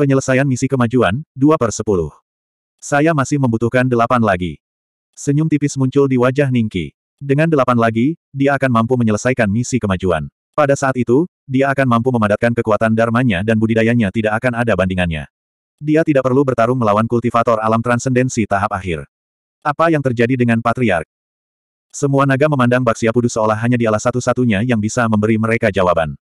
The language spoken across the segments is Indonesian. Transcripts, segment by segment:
Penyelesaian misi kemajuan, 2 per 10. Saya masih membutuhkan delapan lagi. Senyum tipis muncul di wajah Ningki. Dengan delapan lagi, dia akan mampu menyelesaikan misi kemajuan. Pada saat itu, dia akan mampu memadatkan kekuatan dharmanya dan budidayanya tidak akan ada bandingannya. Dia tidak perlu bertarung melawan kultivator alam transendensi tahap akhir. Apa yang terjadi dengan Patriark? Semua naga memandang Pudu seolah hanya dialah satu-satunya yang bisa memberi mereka jawaban.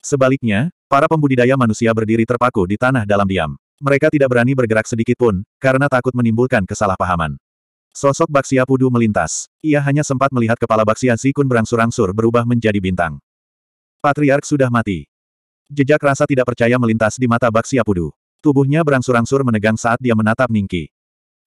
Sebaliknya, para pembudidaya manusia berdiri terpaku di tanah dalam diam. Mereka tidak berani bergerak sedikit pun, karena takut menimbulkan kesalahpahaman. Sosok Baksia Pudu melintas. Ia hanya sempat melihat kepala Baksia Sikun berangsur-angsur berubah menjadi bintang. Patriark sudah mati. Jejak rasa tidak percaya melintas di mata Baksia Pudu. Tubuhnya berangsur-angsur menegang saat dia menatap Ningki.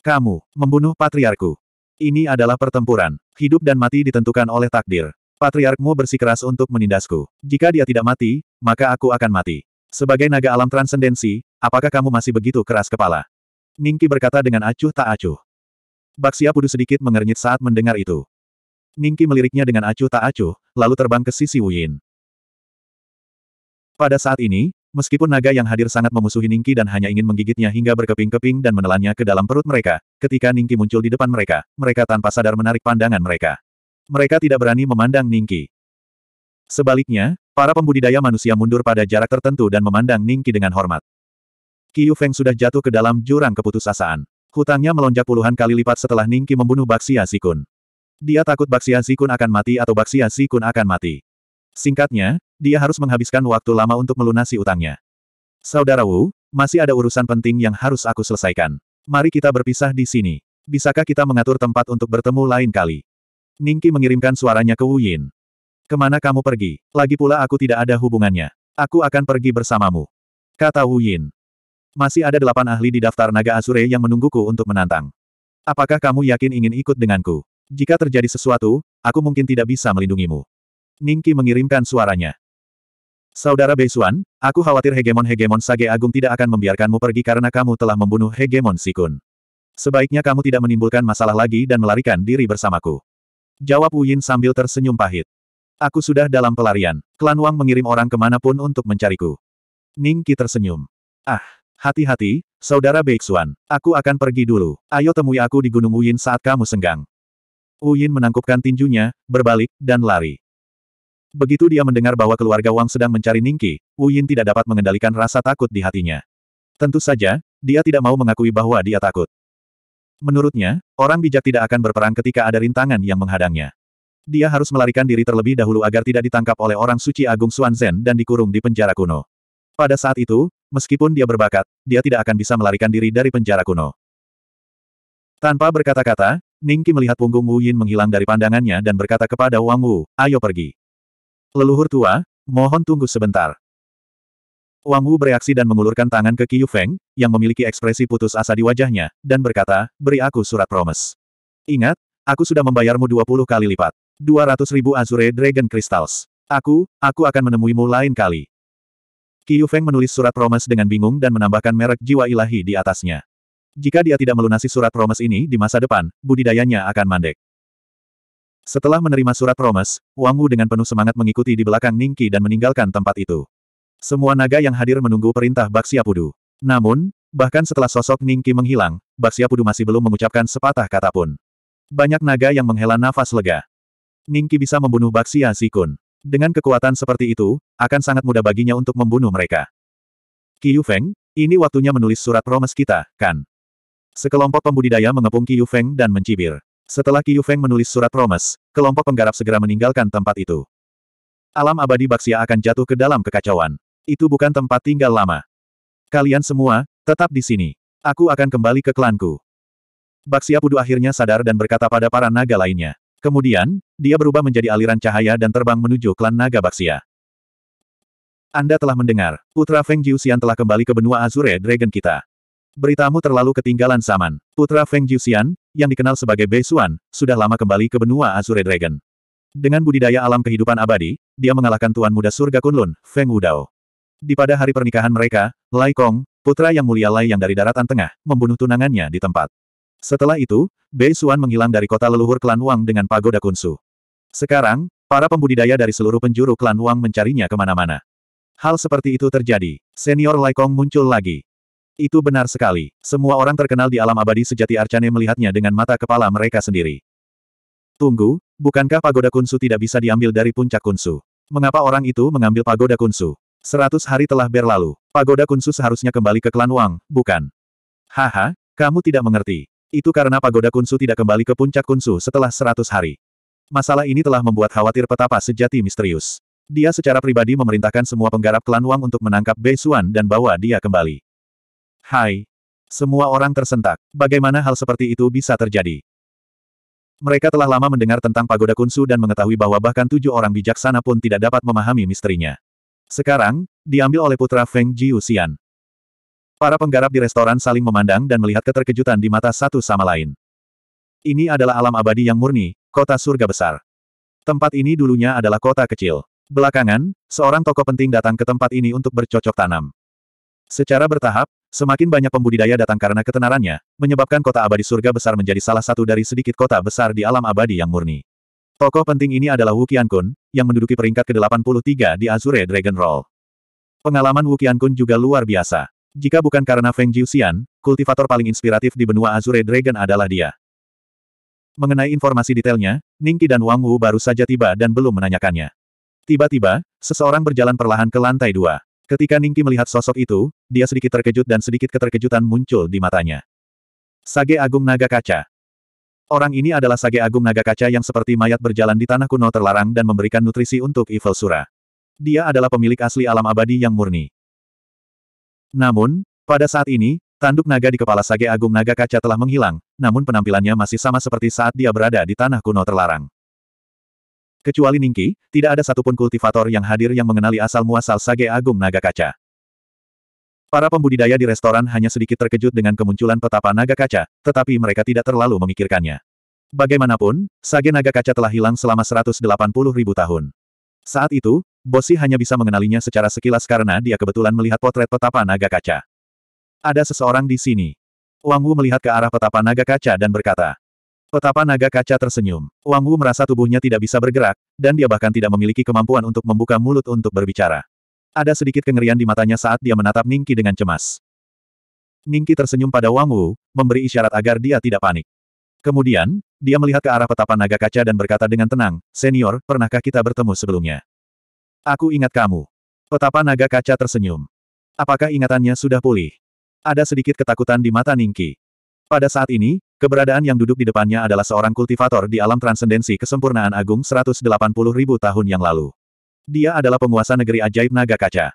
Kamu, membunuh patriarku. Ini adalah pertempuran. Hidup dan mati ditentukan oleh takdir. Patriarkmu bersikeras untuk menindasku. Jika dia tidak mati, maka aku akan mati. Sebagai naga alam transendensi, apakah kamu masih begitu keras kepala? Ningki berkata dengan acuh tak acuh. Baksia Pudu sedikit mengernyit saat mendengar itu. Ningki meliriknya dengan acuh tak acuh, lalu terbang ke sisi Wuyin. Pada saat ini, meskipun naga yang hadir sangat memusuhi Ningki dan hanya ingin menggigitnya hingga berkeping-keping dan menelannya ke dalam perut mereka, ketika Ningki muncul di depan mereka, mereka tanpa sadar menarik pandangan mereka. Mereka tidak berani memandang Ningki. Sebaliknya, para pembudidaya manusia mundur pada jarak tertentu dan memandang Ningki dengan hormat. Qiu Feng sudah jatuh ke dalam jurang keputusasaan. Hutangnya melonjak puluhan kali lipat setelah Ningki membunuh Baxia Zikun. Dia takut Baxia Zikun akan mati atau Baxia Zikun akan mati. Singkatnya, dia harus menghabiskan waktu lama untuk melunasi utangnya. Saudara Wu, masih ada urusan penting yang harus aku selesaikan. Mari kita berpisah di sini. Bisakah kita mengatur tempat untuk bertemu lain kali? Ningki mengirimkan suaranya ke Wuyin. Kemana kamu pergi? Lagi pula aku tidak ada hubungannya. Aku akan pergi bersamamu. Kata Wuyin. Masih ada delapan ahli di daftar naga Asure yang menungguku untuk menantang. Apakah kamu yakin ingin ikut denganku? Jika terjadi sesuatu, aku mungkin tidak bisa melindungimu. Ningki mengirimkan suaranya. Saudara Beisuan, aku khawatir hegemon-hegemon Sage Agung tidak akan membiarkanmu pergi karena kamu telah membunuh hegemon Sikun. Sebaiknya kamu tidak menimbulkan masalah lagi dan melarikan diri bersamaku. Jawab Wu sambil tersenyum pahit. Aku sudah dalam pelarian. Klan Wang mengirim orang kemanapun untuk mencariku. Ning Qi tersenyum. Ah, hati-hati, saudara Beixuan. Aku akan pergi dulu. Ayo temui aku di Gunung Uyin saat kamu senggang. Uyin menangkupkan tinjunya, berbalik, dan lari. Begitu dia mendengar bahwa keluarga Wang sedang mencari Ning Ningki, Uyin tidak dapat mengendalikan rasa takut di hatinya. Tentu saja, dia tidak mau mengakui bahwa dia takut. Menurutnya, orang bijak tidak akan berperang ketika ada rintangan yang menghadangnya. Dia harus melarikan diri terlebih dahulu agar tidak ditangkap oleh orang suci agung Suanzen dan dikurung di penjara kuno. Pada saat itu, meskipun dia berbakat, dia tidak akan bisa melarikan diri dari penjara kuno. Tanpa berkata-kata, Ningki melihat punggung Wu Yin menghilang dari pandangannya dan berkata kepada Wang Wu, ayo pergi. Leluhur tua, mohon tunggu sebentar. Wang Wu bereaksi dan mengulurkan tangan ke Qiu Feng, yang memiliki ekspresi putus asa di wajahnya, dan berkata, beri aku surat promes. Ingat, aku sudah membayarmu 20 kali lipat. 200 ribu Azure Dragon Crystals. Aku, aku akan menemuimu lain kali. Qiu Feng menulis surat promes dengan bingung dan menambahkan merek jiwa ilahi di atasnya. Jika dia tidak melunasi surat promes ini di masa depan, budidayanya akan mandek. Setelah menerima surat promes, Wang Wu dengan penuh semangat mengikuti di belakang Ningqi dan meninggalkan tempat itu. Semua naga yang hadir menunggu perintah Baksiapudu. Namun, bahkan setelah sosok Ningki menghilang, Baksiapudu masih belum mengucapkan sepatah kata pun. Banyak naga yang menghela nafas lega. Ningki bisa membunuh Baksia Sikun. Dengan kekuatan seperti itu, akan sangat mudah baginya untuk membunuh mereka. Qiyu Feng, ini waktunya menulis surat promes kita, kan? Sekelompok pembudidaya mengepung Qiyu Feng dan mencibir. Setelah Qiyu Feng menulis surat promes, kelompok penggarap segera meninggalkan tempat itu. Alam abadi Baksia akan jatuh ke dalam kekacauan. Itu bukan tempat tinggal lama. Kalian semua, tetap di sini. Aku akan kembali ke klanku. Baksia Pudu akhirnya sadar dan berkata pada para naga lainnya. Kemudian, dia berubah menjadi aliran cahaya dan terbang menuju klan naga Baksia. Anda telah mendengar, Putra Feng Jiuxian telah kembali ke benua Azure Dragon kita. Beritamu terlalu ketinggalan zaman. Putra Feng Jiuxian, yang dikenal sebagai Bei Beisuan, sudah lama kembali ke benua Azure Dragon. Dengan budidaya alam kehidupan abadi, dia mengalahkan Tuan Muda Surga Kunlun, Feng Wudao. Di pada hari pernikahan mereka, Lai Kong, putra yang mulia Lai yang dari daratan tengah, membunuh tunangannya di tempat. Setelah itu, Bei Xuan menghilang dari kota leluhur klan Wang dengan pagoda kunsu. Sekarang, para pembudidaya dari seluruh penjuru klan Wang mencarinya kemana-mana. Hal seperti itu terjadi. Senior Lai Kong muncul lagi. Itu benar sekali. Semua orang terkenal di alam abadi sejati Arcane melihatnya dengan mata kepala mereka sendiri. Tunggu, bukankah pagoda kunsu tidak bisa diambil dari puncak kunsu? Mengapa orang itu mengambil pagoda kunsu? Seratus hari telah berlalu. Pagoda Kunsu seharusnya kembali ke klan Wang, bukan? Haha, kamu tidak mengerti. Itu karena Pagoda Kunsu tidak kembali ke puncak Kunsu setelah seratus hari. Masalah ini telah membuat khawatir petapa sejati misterius. Dia secara pribadi memerintahkan semua penggarap klan Wang untuk menangkap Bei Xuan dan bawa dia kembali. Hai. Semua orang tersentak. Bagaimana hal seperti itu bisa terjadi? Mereka telah lama mendengar tentang pagoda kunsu dan mengetahui bahwa bahkan tujuh orang bijaksana pun tidak dapat memahami misterinya. Sekarang, diambil oleh putra Feng Jiuxian. Para penggarap di restoran saling memandang dan melihat keterkejutan di mata satu sama lain. Ini adalah alam abadi yang murni, kota surga besar. Tempat ini dulunya adalah kota kecil. Belakangan, seorang tokoh penting datang ke tempat ini untuk bercocok tanam. Secara bertahap, semakin banyak pembudidaya datang karena ketenarannya, menyebabkan kota abadi surga besar menjadi salah satu dari sedikit kota besar di alam abadi yang murni. Tokoh penting ini adalah Wu Qiankun, yang menduduki peringkat ke-83 di Azure Dragon Roll. Pengalaman Wu Qiankun juga luar biasa. Jika bukan karena Feng Jiuxian, kultivator paling inspiratif di benua Azure Dragon adalah dia. Mengenai informasi detailnya, Ningqi dan Wang Wu baru saja tiba dan belum menanyakannya. Tiba-tiba, seseorang berjalan perlahan ke lantai dua. Ketika Ningqi melihat sosok itu, dia sedikit terkejut dan sedikit keterkejutan muncul di matanya. Sage Agung Naga Kaca. Orang ini adalah Sage Agung Naga Kaca yang seperti mayat berjalan di tanah kuno terlarang dan memberikan nutrisi untuk Evil Sura. Dia adalah pemilik asli alam abadi yang murni. Namun, pada saat ini, tanduk naga di kepala Sage Agung Naga Kaca telah menghilang, namun penampilannya masih sama seperti saat dia berada di tanah kuno terlarang. Kecuali Ningki, tidak ada satupun kultivator yang hadir yang mengenali asal-muasal Sage Agung Naga Kaca. Para pembudidaya di restoran hanya sedikit terkejut dengan kemunculan petapa naga kaca, tetapi mereka tidak terlalu memikirkannya. Bagaimanapun, sage naga kaca telah hilang selama 180 ribu tahun. Saat itu, Bosi hanya bisa mengenalinya secara sekilas karena dia kebetulan melihat potret petapa naga kaca. Ada seseorang di sini. Wang Wu melihat ke arah petapa naga kaca dan berkata. Petapa naga kaca tersenyum. Wang Wu merasa tubuhnya tidak bisa bergerak, dan dia bahkan tidak memiliki kemampuan untuk membuka mulut untuk berbicara. Ada sedikit kengerian di matanya saat dia menatap Ningki dengan cemas. Ningki tersenyum pada Wang Wu, memberi isyarat agar dia tidak panik. Kemudian, dia melihat ke arah petapa naga kaca dan berkata dengan tenang, Senior, pernahkah kita bertemu sebelumnya? Aku ingat kamu. Petapa naga kaca tersenyum. Apakah ingatannya sudah pulih? Ada sedikit ketakutan di mata Ningki. Pada saat ini, keberadaan yang duduk di depannya adalah seorang kultivator di alam transendensi kesempurnaan agung 180 ribu tahun yang lalu. Dia adalah penguasa negeri ajaib naga kaca.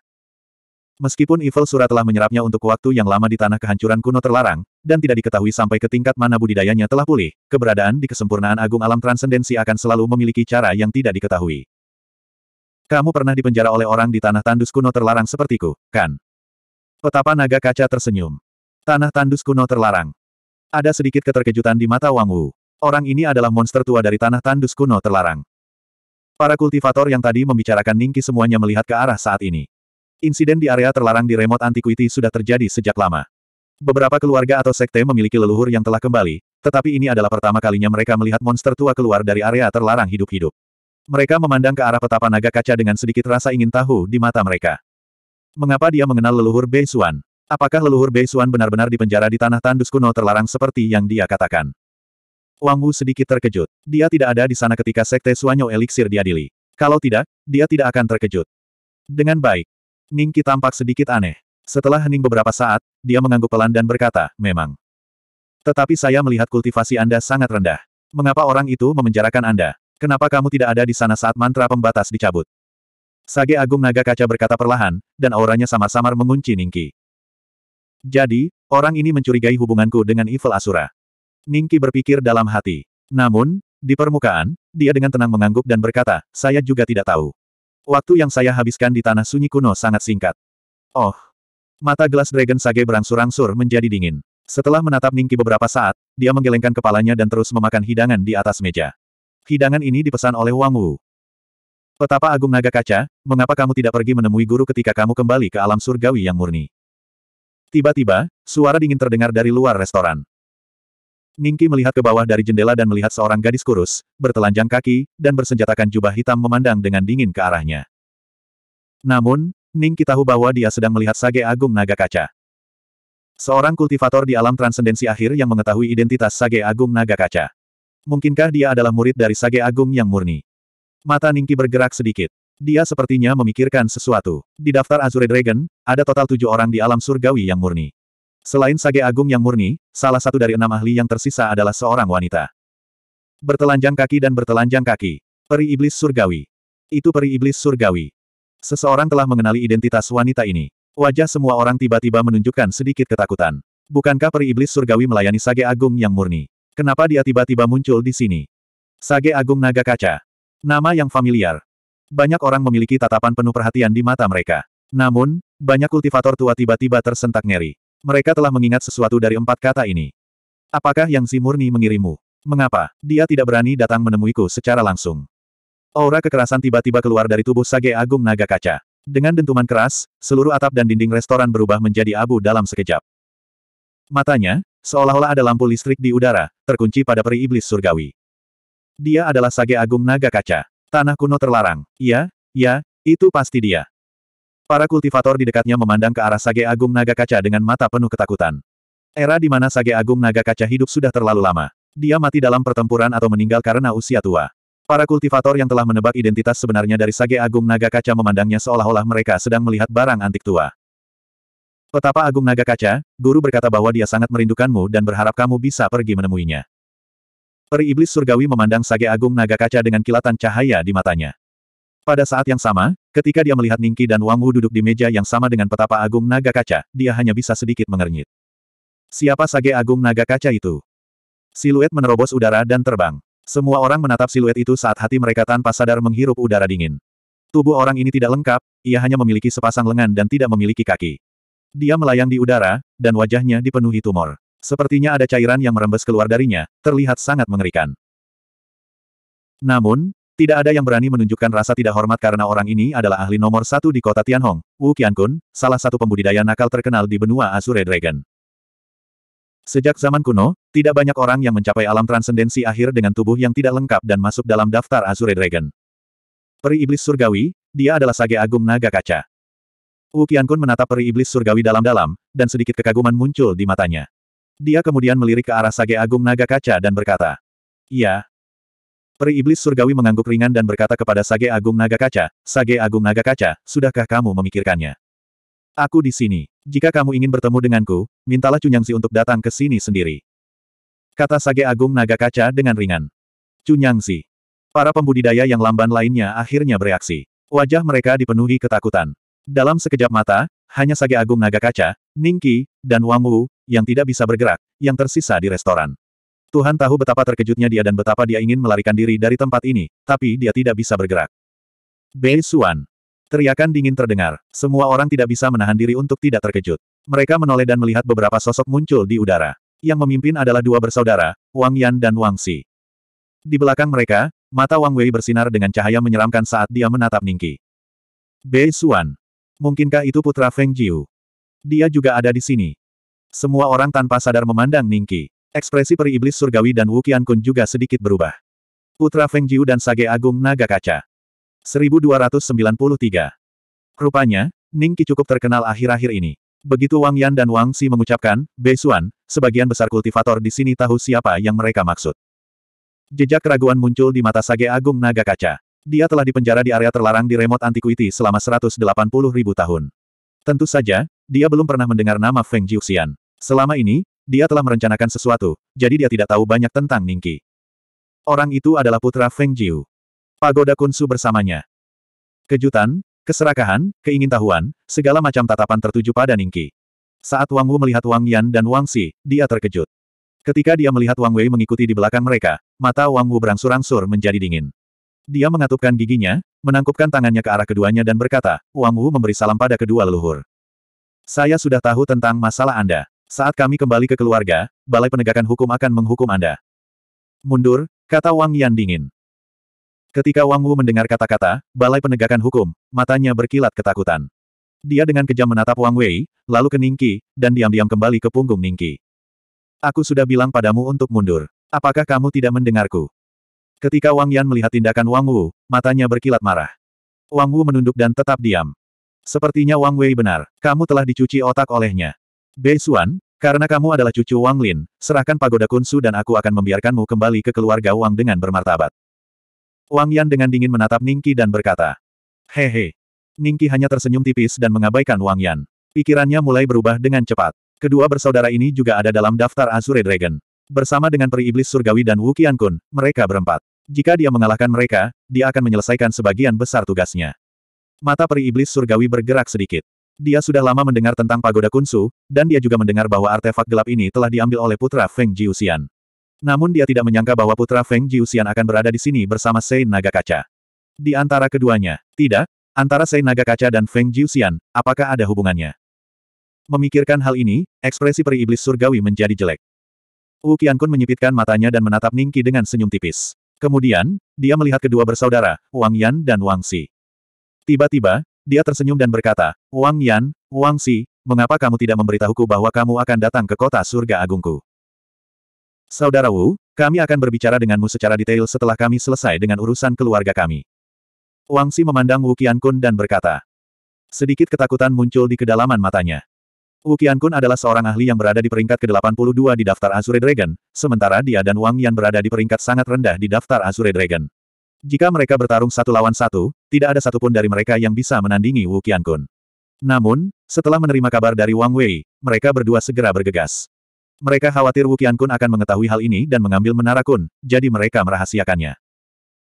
Meskipun Evil Sura telah menyerapnya untuk waktu yang lama di tanah kehancuran kuno terlarang, dan tidak diketahui sampai ke tingkat mana budidayanya telah pulih, keberadaan di kesempurnaan agung alam transendensi akan selalu memiliki cara yang tidak diketahui. Kamu pernah dipenjara oleh orang di tanah tandus kuno terlarang sepertiku, kan? Petapa naga kaca tersenyum. Tanah tandus kuno terlarang. Ada sedikit keterkejutan di mata Wang Wu. Orang ini adalah monster tua dari tanah tandus kuno terlarang. Para kultivator yang tadi membicarakan Ningki semuanya melihat ke arah saat ini. Insiden di area terlarang di remote antiquity sudah terjadi sejak lama. Beberapa keluarga atau sekte memiliki leluhur yang telah kembali, tetapi ini adalah pertama kalinya mereka melihat monster tua keluar dari area terlarang hidup-hidup. Mereka memandang ke arah petapa naga kaca dengan sedikit rasa ingin tahu di mata mereka. Mengapa dia mengenal leluhur Bei Xuan? Apakah leluhur Bei Xuan benar-benar dipenjara di tanah tandus kuno terlarang seperti yang dia katakan? Wang Wu sedikit terkejut. Dia tidak ada di sana ketika Sekte Suanyo Elixir diadili. Kalau tidak, dia tidak akan terkejut. Dengan baik. Ningki tampak sedikit aneh. Setelah hening beberapa saat, dia mengangguk pelan dan berkata, memang. Tetapi saya melihat kultivasi Anda sangat rendah. Mengapa orang itu memenjarakan Anda? Kenapa kamu tidak ada di sana saat mantra pembatas dicabut? Sage Agung Naga Kaca berkata perlahan, dan auranya samar-samar mengunci Ningki. Jadi, orang ini mencurigai hubunganku dengan Evil Asura. Ningki berpikir dalam hati. Namun, di permukaan, dia dengan tenang mengangguk dan berkata, saya juga tidak tahu. Waktu yang saya habiskan di tanah sunyi kuno sangat singkat. Oh. Mata gelas Dragon Sage berangsur-angsur menjadi dingin. Setelah menatap Ningki beberapa saat, dia menggelengkan kepalanya dan terus memakan hidangan di atas meja. Hidangan ini dipesan oleh Wang Wu. Petapa Agung Naga Kaca, mengapa kamu tidak pergi menemui guru ketika kamu kembali ke alam surgawi yang murni? Tiba-tiba, suara dingin terdengar dari luar restoran. Ningki melihat ke bawah dari jendela dan melihat seorang gadis kurus, bertelanjang kaki, dan bersenjatakan jubah hitam memandang dengan dingin ke arahnya. Namun, Ningki tahu bahwa dia sedang melihat Sage Agung Naga Kaca. Seorang kultivator di alam transendensi akhir yang mengetahui identitas Sage Agung Naga Kaca. Mungkinkah dia adalah murid dari Sage Agung yang murni? Mata Ningki bergerak sedikit. Dia sepertinya memikirkan sesuatu. Di daftar Azure Dragon, ada total tujuh orang di alam surgawi yang murni. Selain Sage Agung yang murni, salah satu dari enam ahli yang tersisa adalah seorang wanita. Bertelanjang kaki dan bertelanjang kaki. Peri iblis surgawi. Itu peri iblis surgawi. Seseorang telah mengenali identitas wanita ini. Wajah semua orang tiba-tiba menunjukkan sedikit ketakutan. Bukankah peri iblis surgawi melayani Sage Agung yang murni? Kenapa dia tiba-tiba muncul di sini? Sage Agung Naga Kaca. Nama yang familiar. Banyak orang memiliki tatapan penuh perhatian di mata mereka. Namun, banyak kultivator tua tiba-tiba tersentak ngeri. Mereka telah mengingat sesuatu dari empat kata ini. Apakah Yang Zi murni mengirimu? Mengapa? Dia tidak berani datang menemuiku secara langsung. Aura kekerasan tiba-tiba keluar dari tubuh Sage Agung Naga Kaca. Dengan dentuman keras, seluruh atap dan dinding restoran berubah menjadi abu dalam sekejap. Matanya, seolah-olah ada lampu listrik di udara, terkunci pada peri iblis surgawi. Dia adalah Sage Agung Naga Kaca. Tanah kuno terlarang. Ya, ya, itu pasti dia. Para kultivator di dekatnya memandang ke arah Sage Agung Naga Kaca dengan mata penuh ketakutan. Era di mana Sage Agung Naga Kaca hidup sudah terlalu lama. Dia mati dalam pertempuran atau meninggal karena usia tua. Para kultivator yang telah menebak identitas sebenarnya dari Sage Agung Naga Kaca memandangnya seolah-olah mereka sedang melihat barang antik tua. Petapa Agung Naga Kaca, guru berkata bahwa dia sangat merindukanmu dan berharap kamu bisa pergi menemuinya. Peri Iblis Surgawi memandang Sage Agung Naga Kaca dengan kilatan cahaya di matanya. Pada saat yang sama, ketika dia melihat Ningki dan Wang Wu duduk di meja yang sama dengan petapa Agung Naga Kaca, dia hanya bisa sedikit mengernyit. Siapa Sage Agung Naga Kaca itu? Siluet menerobos udara dan terbang. Semua orang menatap siluet itu saat hati mereka tanpa sadar menghirup udara dingin. Tubuh orang ini tidak lengkap, ia hanya memiliki sepasang lengan dan tidak memiliki kaki. Dia melayang di udara, dan wajahnya dipenuhi tumor. Sepertinya ada cairan yang merembes keluar darinya, terlihat sangat mengerikan. Namun, tidak ada yang berani menunjukkan rasa tidak hormat karena orang ini adalah ahli nomor satu di kota Tianhong, Wu Qiankun, salah satu pembudidaya nakal terkenal di benua Azure Dragon. Sejak zaman kuno, tidak banyak orang yang mencapai alam transendensi akhir dengan tubuh yang tidak lengkap dan masuk dalam daftar Azure Dragon. Peri Iblis Surgawi, dia adalah Sage Agung Naga Kaca. Wu Qiankun menatap Peri Iblis Surgawi dalam-dalam, dan sedikit kekaguman muncul di matanya. Dia kemudian melirik ke arah Sage Agung Naga Kaca dan berkata, "Ya." Peri iblis surgawi mengangguk ringan dan berkata kepada Sage Agung Naga Kaca, Sage Agung Naga Kaca, sudahkah kamu memikirkannya? Aku di sini. Jika kamu ingin bertemu denganku, mintalah Cunyangsi untuk datang ke sini sendiri. Kata Sage Agung Naga Kaca dengan ringan. Cunyangsi. Para pembudidaya yang lamban lainnya akhirnya bereaksi. Wajah mereka dipenuhi ketakutan. Dalam sekejap mata, hanya Sage Agung Naga Kaca, Ningki, dan Wangwu yang tidak bisa bergerak, yang tersisa di restoran. Tuhan tahu betapa terkejutnya dia dan betapa dia ingin melarikan diri dari tempat ini, tapi dia tidak bisa bergerak. Bei Xuan. Teriakan dingin terdengar. Semua orang tidak bisa menahan diri untuk tidak terkejut. Mereka menoleh dan melihat beberapa sosok muncul di udara. Yang memimpin adalah dua bersaudara, Wang Yan dan Wang Si. Di belakang mereka, mata Wang Wei bersinar dengan cahaya menyeramkan saat dia menatap Ningki. Bei Xuan. Mungkinkah itu putra Feng Jiu? Dia juga ada di sini. Semua orang tanpa sadar memandang Ningki. Ekspresi peri iblis surgawi dan Wu Qiankun juga sedikit berubah. Putra Feng Jiu dan Sage Agung Naga Kaca. 1293. Rupanya, Qi cukup terkenal akhir-akhir ini. Begitu Wang Yan dan Wang Si mengucapkan, Xuan, sebagian besar kultivator di sini tahu siapa yang mereka maksud. Jejak keraguan muncul di mata Sage Agung Naga Kaca. Dia telah dipenjara di area terlarang di remote antiquity selama 180 ribu tahun. Tentu saja, dia belum pernah mendengar nama Feng Jiuxian. Selama ini, dia telah merencanakan sesuatu, jadi dia tidak tahu banyak tentang Ningki. Orang itu adalah putra Feng Jiu. Pagoda Kunsu bersamanya. Kejutan, keserakahan, keingintahuan, segala macam tatapan tertuju pada Ningki. Saat Wang Wu melihat Wang Yan dan Wang Si, dia terkejut. Ketika dia melihat Wang Wei mengikuti di belakang mereka, mata Wang Wu berangsur-angsur menjadi dingin. Dia mengatupkan giginya, menangkupkan tangannya ke arah keduanya dan berkata, Wang Wu memberi salam pada kedua leluhur. Saya sudah tahu tentang masalah Anda. Saat kami kembali ke keluarga, Balai Penegakan Hukum akan menghukum Anda. Mundur, kata Wang Yan dingin. Ketika Wang Wu mendengar kata-kata, Balai Penegakan Hukum, matanya berkilat ketakutan. Dia dengan kejam menatap Wang Wei, lalu ke Ningki, dan diam-diam kembali ke punggung Ningki. Aku sudah bilang padamu untuk mundur. Apakah kamu tidak mendengarku? Ketika Wang Yan melihat tindakan Wang Wu, matanya berkilat marah. Wang Wu menunduk dan tetap diam. Sepertinya Wang Wei benar, kamu telah dicuci otak olehnya. Xuan, karena kamu adalah cucu Wang Lin, serahkan pagoda kunsu dan aku akan membiarkanmu kembali ke keluarga Wang dengan bermartabat. Wang Yan dengan dingin menatap Ningki dan berkata, Hehe. Ningki hanya tersenyum tipis dan mengabaikan Wang Yan. Pikirannya mulai berubah dengan cepat. Kedua bersaudara ini juga ada dalam daftar Azure Dragon. Bersama dengan peri iblis surgawi dan Wu Qiankun, mereka berempat. Jika dia mengalahkan mereka, dia akan menyelesaikan sebagian besar tugasnya. Mata peri iblis surgawi bergerak sedikit. Dia sudah lama mendengar tentang pagoda kunsu, dan dia juga mendengar bahwa artefak gelap ini telah diambil oleh putra Feng Jiuxian. Namun dia tidak menyangka bahwa putra Feng Jiuxian akan berada di sini bersama Sei Naga Kaca. Di antara keduanya, tidak, antara Sei Naga Kaca dan Feng Jiuxian, apakah ada hubungannya? Memikirkan hal ini, ekspresi peri iblis surgawi menjadi jelek. Wu Qiankun menyipitkan matanya dan menatap Ningki dengan senyum tipis. Kemudian, dia melihat kedua bersaudara, Wang Yan dan Wang Si. Tiba-tiba, dia tersenyum dan berkata, Wang Yan, Wang Si, mengapa kamu tidak memberitahuku bahwa kamu akan datang ke kota surga agungku? Saudara Wu, kami akan berbicara denganmu secara detail setelah kami selesai dengan urusan keluarga kami. Wang Si memandang Wu Qiankun dan berkata. Sedikit ketakutan muncul di kedalaman matanya. Wu Qiankun adalah seorang ahli yang berada di peringkat ke-82 di daftar Azure Dragon, sementara dia dan Wang Yan berada di peringkat sangat rendah di daftar Azure Dragon. Jika mereka bertarung satu lawan satu, tidak ada satupun dari mereka yang bisa menandingi Wu Qiankun. Namun, setelah menerima kabar dari Wang Wei, mereka berdua segera bergegas. Mereka khawatir Wu Qiankun akan mengetahui hal ini dan mengambil menara kun, jadi mereka merahasiakannya.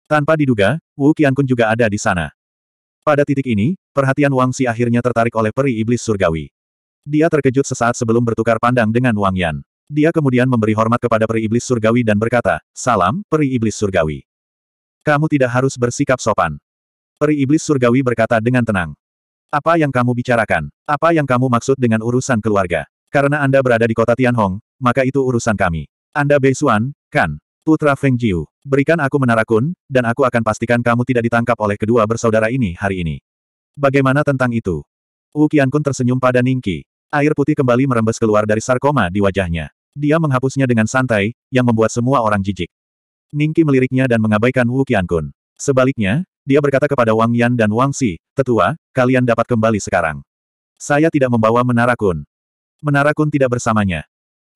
Tanpa diduga, Wu Qiankun juga ada di sana. Pada titik ini, perhatian Wang Si akhirnya tertarik oleh peri iblis surgawi. Dia terkejut sesaat sebelum bertukar pandang dengan Wang Yan. Dia kemudian memberi hormat kepada peri iblis surgawi dan berkata, Salam, peri iblis surgawi. Kamu tidak harus bersikap sopan. Peri iblis surgawi berkata dengan tenang. Apa yang kamu bicarakan? Apa yang kamu maksud dengan urusan keluarga? Karena Anda berada di kota Tianhong, maka itu urusan kami. Anda Beisuan, kan? Putra Feng Jiu. Berikan aku menara kun, dan aku akan pastikan kamu tidak ditangkap oleh kedua bersaudara ini hari ini. Bagaimana tentang itu? Wu Qiankun tersenyum pada Ningki. Air putih kembali merembes keluar dari sarkoma di wajahnya. Dia menghapusnya dengan santai, yang membuat semua orang jijik. Ningki meliriknya dan mengabaikan Wu Qiankun. Sebaliknya, dia berkata kepada Wang Yan dan Wang Si, Tetua, kalian dapat kembali sekarang. Saya tidak membawa Menara Kun. Menara Kun tidak bersamanya.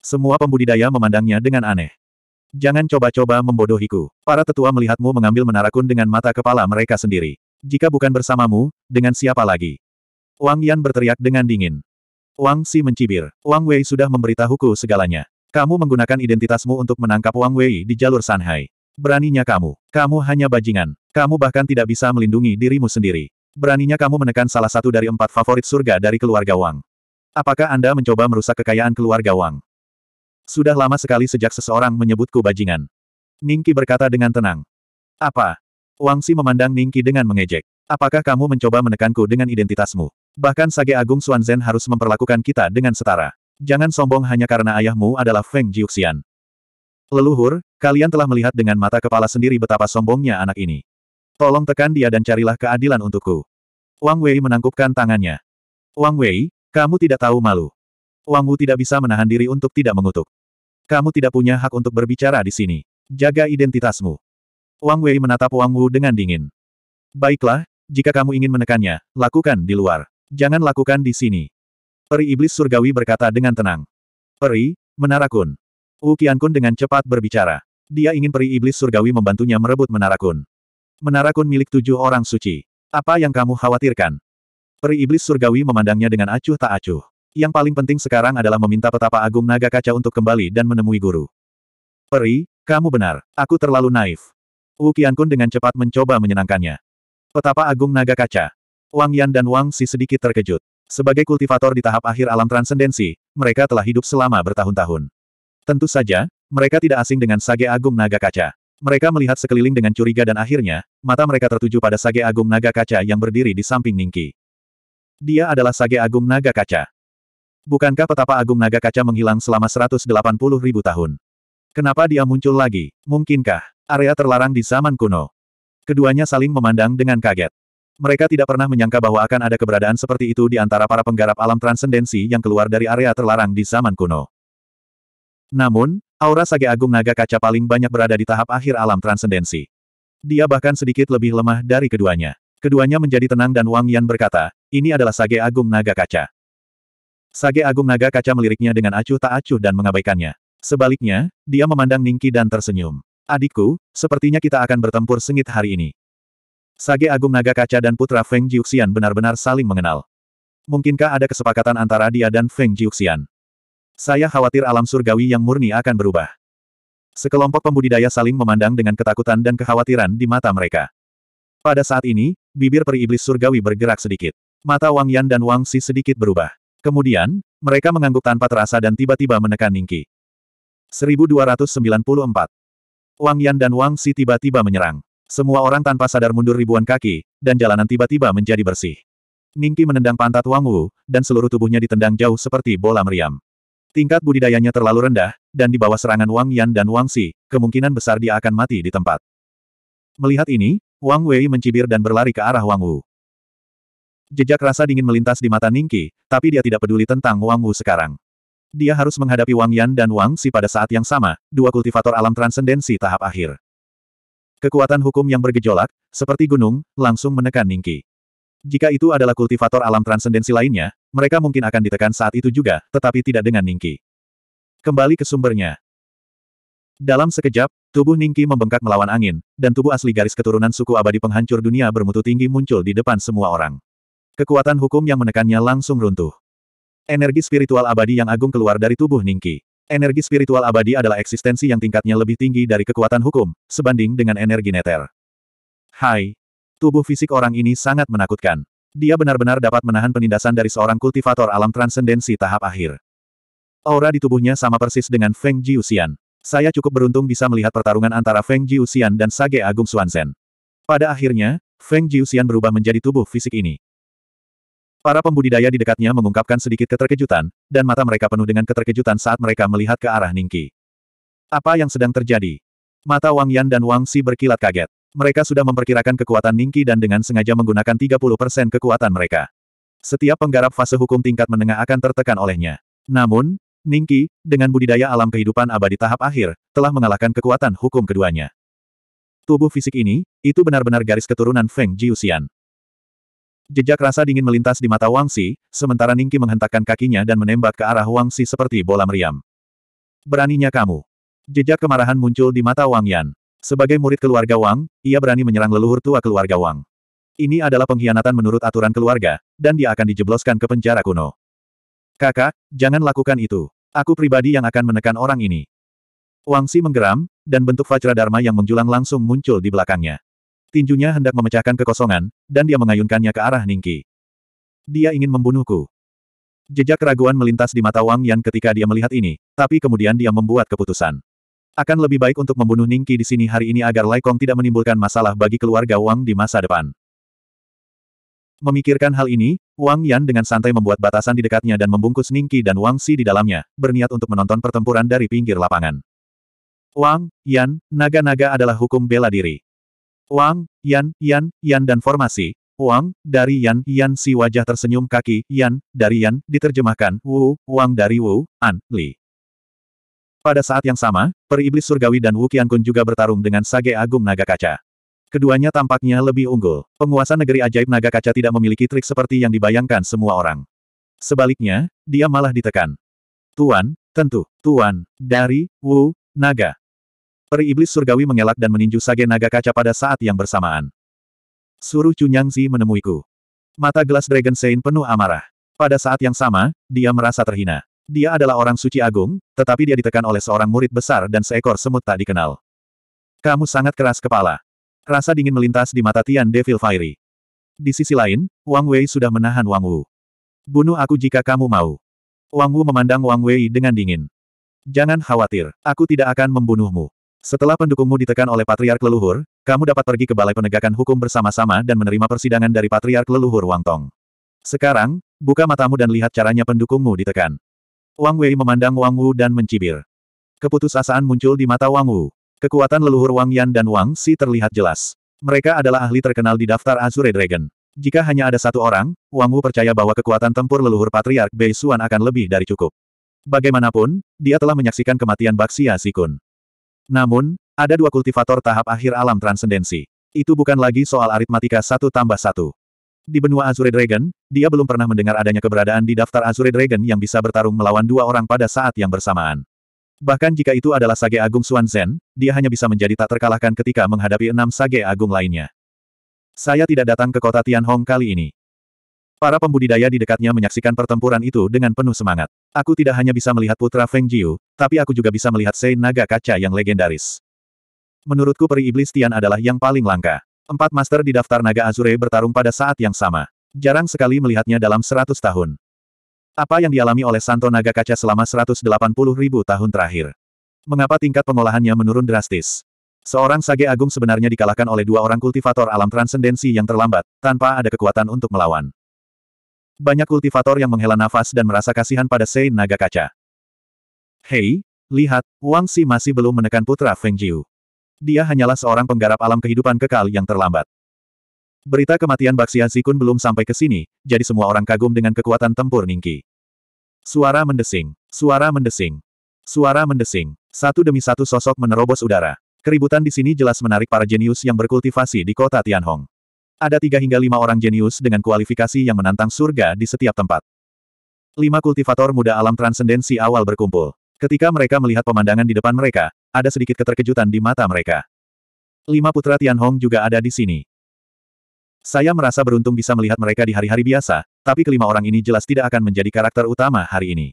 Semua pembudidaya memandangnya dengan aneh. Jangan coba-coba membodohiku. Para tetua melihatmu mengambil Menara Kun dengan mata kepala mereka sendiri. Jika bukan bersamamu, dengan siapa lagi? Wang Yan berteriak dengan dingin. Wang Si mencibir. Wang Wei sudah memberitahuku segalanya. Kamu menggunakan identitasmu untuk menangkap Wang Wei di jalur Shanghai. Beraninya kamu. Kamu hanya bajingan. Kamu bahkan tidak bisa melindungi dirimu sendiri. Beraninya kamu menekan salah satu dari empat favorit surga dari keluarga Wang. Apakah Anda mencoba merusak kekayaan keluarga Wang? Sudah lama sekali sejak seseorang menyebutku bajingan. Ningki berkata dengan tenang. Apa? Wang Si memandang Ningki dengan mengejek. Apakah kamu mencoba menekanku dengan identitasmu? Bahkan Sage Agung Suanzhen harus memperlakukan kita dengan setara. Jangan sombong hanya karena ayahmu adalah Feng Jiuxian. Leluhur, kalian telah melihat dengan mata kepala sendiri betapa sombongnya anak ini. Tolong tekan dia dan carilah keadilan untukku. Wang Wei menangkupkan tangannya. Wang Wei, kamu tidak tahu malu. Wang Wu tidak bisa menahan diri untuk tidak mengutuk. Kamu tidak punya hak untuk berbicara di sini. Jaga identitasmu. Wang Wei menatap Wang Wu dengan dingin. Baiklah, jika kamu ingin menekannya, lakukan di luar. Jangan lakukan di sini. Peri Iblis Surgawi berkata dengan tenang. Peri, Menara Kun. Wu Qiankun dengan cepat berbicara. Dia ingin Peri Iblis Surgawi membantunya merebut Menara Kun. Menara Kun milik tujuh orang suci. Apa yang kamu khawatirkan? Peri Iblis Surgawi memandangnya dengan acuh tak acuh. Yang paling penting sekarang adalah meminta petapa agung naga kaca untuk kembali dan menemui guru. Peri, kamu benar. Aku terlalu naif. Wu Qiankun dengan cepat mencoba menyenangkannya. Petapa agung naga kaca. Wang Yan dan Wang Si sedikit terkejut. Sebagai kultivator di tahap akhir alam transendensi, mereka telah hidup selama bertahun-tahun. Tentu saja, mereka tidak asing dengan Sage Agung Naga Kaca. Mereka melihat sekeliling dengan curiga dan akhirnya, mata mereka tertuju pada Sage Agung Naga Kaca yang berdiri di samping Ningki. Dia adalah Sage Agung Naga Kaca. Bukankah petapa Agung Naga Kaca menghilang selama 180 ribu tahun? Kenapa dia muncul lagi? Mungkinkah area terlarang di zaman kuno? Keduanya saling memandang dengan kaget. Mereka tidak pernah menyangka bahwa akan ada keberadaan seperti itu di antara para penggarap alam transendensi yang keluar dari area terlarang di zaman kuno. Namun, aura Sage Agung Naga Kaca paling banyak berada di tahap akhir alam transendensi. Dia bahkan sedikit lebih lemah dari keduanya. Keduanya menjadi tenang dan Wang Yan berkata, ini adalah Sage Agung Naga Kaca. Sage Agung Naga Kaca meliriknya dengan acuh tak acuh dan mengabaikannya. Sebaliknya, dia memandang Ningki dan tersenyum. Adikku, sepertinya kita akan bertempur sengit hari ini. Sage Agung Naga Kaca dan putra Feng Jiuxian benar-benar saling mengenal. Mungkinkah ada kesepakatan antara dia dan Feng Jiuxian? Saya khawatir alam surgawi yang murni akan berubah. Sekelompok pembudidaya saling memandang dengan ketakutan dan kekhawatiran di mata mereka. Pada saat ini, bibir peri iblis surgawi bergerak sedikit. Mata Wang Yan dan Wang Si sedikit berubah. Kemudian, mereka mengangguk tanpa terasa dan tiba-tiba menekan Ningki. 1294. Wang Yan dan Wang Si tiba-tiba menyerang. Semua orang tanpa sadar mundur ribuan kaki, dan jalanan tiba-tiba menjadi bersih. Ningki menendang pantat Wang Wu, dan seluruh tubuhnya ditendang jauh seperti bola meriam. Tingkat budidayanya terlalu rendah, dan di bawah serangan Wang Yan dan Wang Si, kemungkinan besar dia akan mati di tempat. Melihat ini, Wang Wei mencibir dan berlari ke arah Wang Wu. Jejak rasa dingin melintas di mata Ningki, tapi dia tidak peduli tentang Wang Wu sekarang. Dia harus menghadapi Wang Yan dan Wang Si pada saat yang sama, dua kultivator alam transendensi tahap akhir. Kekuatan hukum yang bergejolak, seperti gunung, langsung menekan Ningki. Jika itu adalah kultivator alam transendensi lainnya, mereka mungkin akan ditekan saat itu juga, tetapi tidak dengan Ningki. Kembali ke sumbernya. Dalam sekejap, tubuh Ningki membengkak melawan angin, dan tubuh asli garis keturunan suku abadi penghancur dunia bermutu tinggi muncul di depan semua orang. Kekuatan hukum yang menekannya langsung runtuh. Energi spiritual abadi yang agung keluar dari tubuh Ningki. Energi spiritual abadi adalah eksistensi yang tingkatnya lebih tinggi dari kekuatan hukum, sebanding dengan energi neter. Hai. Tubuh fisik orang ini sangat menakutkan. Dia benar-benar dapat menahan penindasan dari seorang kultivator alam transendensi tahap akhir. Aura di tubuhnya sama persis dengan Feng Jiuxian. Saya cukup beruntung bisa melihat pertarungan antara Feng Jiuxian dan Sage Agung Suansen. Pada akhirnya, Feng Jiuxian berubah menjadi tubuh fisik ini. Para pembudidaya di dekatnya mengungkapkan sedikit keterkejutan, dan mata mereka penuh dengan keterkejutan saat mereka melihat ke arah Ningki. Apa yang sedang terjadi? Mata Wang Yan dan Wang Si berkilat kaget. Mereka sudah memperkirakan kekuatan Ningki dan dengan sengaja menggunakan 30% kekuatan mereka. Setiap penggarap fase hukum tingkat menengah akan tertekan olehnya. Namun, Ningki, dengan budidaya alam kehidupan abadi tahap akhir, telah mengalahkan kekuatan hukum keduanya. Tubuh fisik ini, itu benar-benar garis keturunan Feng Jiuxian. Jejak rasa dingin melintas di mata Wang Xi, sementara Ningki menghentakkan kakinya dan menembak ke arah Wang Xi seperti bola meriam. Beraninya kamu. Jejak kemarahan muncul di mata Wang Yan. Sebagai murid keluarga Wang, ia berani menyerang leluhur tua keluarga Wang. Ini adalah pengkhianatan menurut aturan keluarga, dan dia akan dijebloskan ke penjara kuno. Kakak, jangan lakukan itu. Aku pribadi yang akan menekan orang ini. Wang Xi menggeram, dan bentuk Dharma yang menjulang langsung muncul di belakangnya tinjunya hendak memecahkan kekosongan, dan dia mengayunkannya ke arah Ningki. Dia ingin membunuhku. Jejak keraguan melintas di mata Wang Yan ketika dia melihat ini, tapi kemudian dia membuat keputusan. Akan lebih baik untuk membunuh Ningki di sini hari ini agar Lai Kong tidak menimbulkan masalah bagi keluarga Wang di masa depan. Memikirkan hal ini, Wang Yan dengan santai membuat batasan di dekatnya dan membungkus Ningki dan Wang Si di dalamnya, berniat untuk menonton pertempuran dari pinggir lapangan. Wang, Yan, naga-naga adalah hukum bela diri. Wang, Yan, Yan, Yan dan formasi. Wang, dari Yan, Yan si wajah tersenyum kaki, Yan, dari Yan, diterjemahkan, Wu, Wang dari Wu, An, Li. Pada saat yang sama, peri iblis surgawi dan Wu Qiankun juga bertarung dengan Sage Agung Naga Kaca. Keduanya tampaknya lebih unggul. Penguasa negeri ajaib Naga Kaca tidak memiliki trik seperti yang dibayangkan semua orang. Sebaliknya, dia malah ditekan. Tuan, tentu, Tuan, dari, Wu, Naga, Peri iblis surgawi mengelak dan meninju sage naga kaca pada saat yang bersamaan. Suruh Chunyangzi menemuiku. Mata gelas Dragon Saint penuh amarah. Pada saat yang sama, dia merasa terhina. Dia adalah orang suci agung, tetapi dia ditekan oleh seorang murid besar dan seekor semut tak dikenal. Kamu sangat keras kepala. Rasa dingin melintas di mata Tian Devil Fiery. Di sisi lain, Wang Wei sudah menahan Wang Wu. Bunuh aku jika kamu mau. Wang Wu memandang Wang Wei dengan dingin. Jangan khawatir, aku tidak akan membunuhmu. Setelah pendukungmu ditekan oleh Patriark Leluhur, kamu dapat pergi ke Balai Penegakan Hukum bersama-sama dan menerima persidangan dari Patriark Leluhur Wang Tong. Sekarang, buka matamu dan lihat caranya pendukungmu ditekan. Wang Wei memandang Wang Wu dan mencibir. Keputusasaan muncul di mata Wang Wu. Kekuatan leluhur Wang Yan dan Wang Si terlihat jelas. Mereka adalah ahli terkenal di daftar Azure Dragon. Jika hanya ada satu orang, Wang Wu percaya bahwa kekuatan tempur leluhur Patriark Bei Xuan akan lebih dari cukup. Bagaimanapun, dia telah menyaksikan kematian Baxia Sikun. Namun, ada dua kultivator tahap akhir alam transendensi. Itu bukan lagi soal aritmatika satu tambah satu. Di benua Azure Dragon, dia belum pernah mendengar adanya keberadaan di daftar Azure Dragon yang bisa bertarung melawan dua orang pada saat yang bersamaan. Bahkan jika itu adalah Sage Agung Xuan Zhen, dia hanya bisa menjadi tak terkalahkan ketika menghadapi enam Sage Agung lainnya. Saya tidak datang ke kota Tianhong kali ini. Para pembudidaya di dekatnya menyaksikan pertempuran itu dengan penuh semangat. Aku tidak hanya bisa melihat putra Feng Jiu, tapi aku juga bisa melihat Sei Naga Kaca yang legendaris. Menurutku peri iblis Tian adalah yang paling langka. Empat master di daftar Naga Azure bertarung pada saat yang sama. Jarang sekali melihatnya dalam seratus tahun. Apa yang dialami oleh Santo Naga Kaca selama 180 ribu tahun terakhir? Mengapa tingkat pengolahannya menurun drastis? Seorang Sage Agung sebenarnya dikalahkan oleh dua orang kultivator alam transendensi yang terlambat, tanpa ada kekuatan untuk melawan. Banyak kultivator yang menghela nafas dan merasa kasihan pada Sei Naga Kaca. Hei, lihat, Wang Si masih belum menekan putra Feng Jiu. Dia hanyalah seorang penggarap alam kehidupan kekal yang terlambat. Berita kematian Baxian Sikun belum sampai ke sini, jadi semua orang kagum dengan kekuatan tempur Ningki. Suara mendesing, suara mendesing, suara mendesing. Satu demi satu sosok menerobos udara. Keributan di sini jelas menarik para jenius yang berkultivasi di kota Tianhong. Ada tiga hingga lima orang jenius dengan kualifikasi yang menantang surga di setiap tempat. Lima kultivator muda alam transendensi awal berkumpul. Ketika mereka melihat pemandangan di depan mereka, ada sedikit keterkejutan di mata mereka. Lima putra Tianhong juga ada di sini. Saya merasa beruntung bisa melihat mereka di hari-hari biasa, tapi kelima orang ini jelas tidak akan menjadi karakter utama hari ini.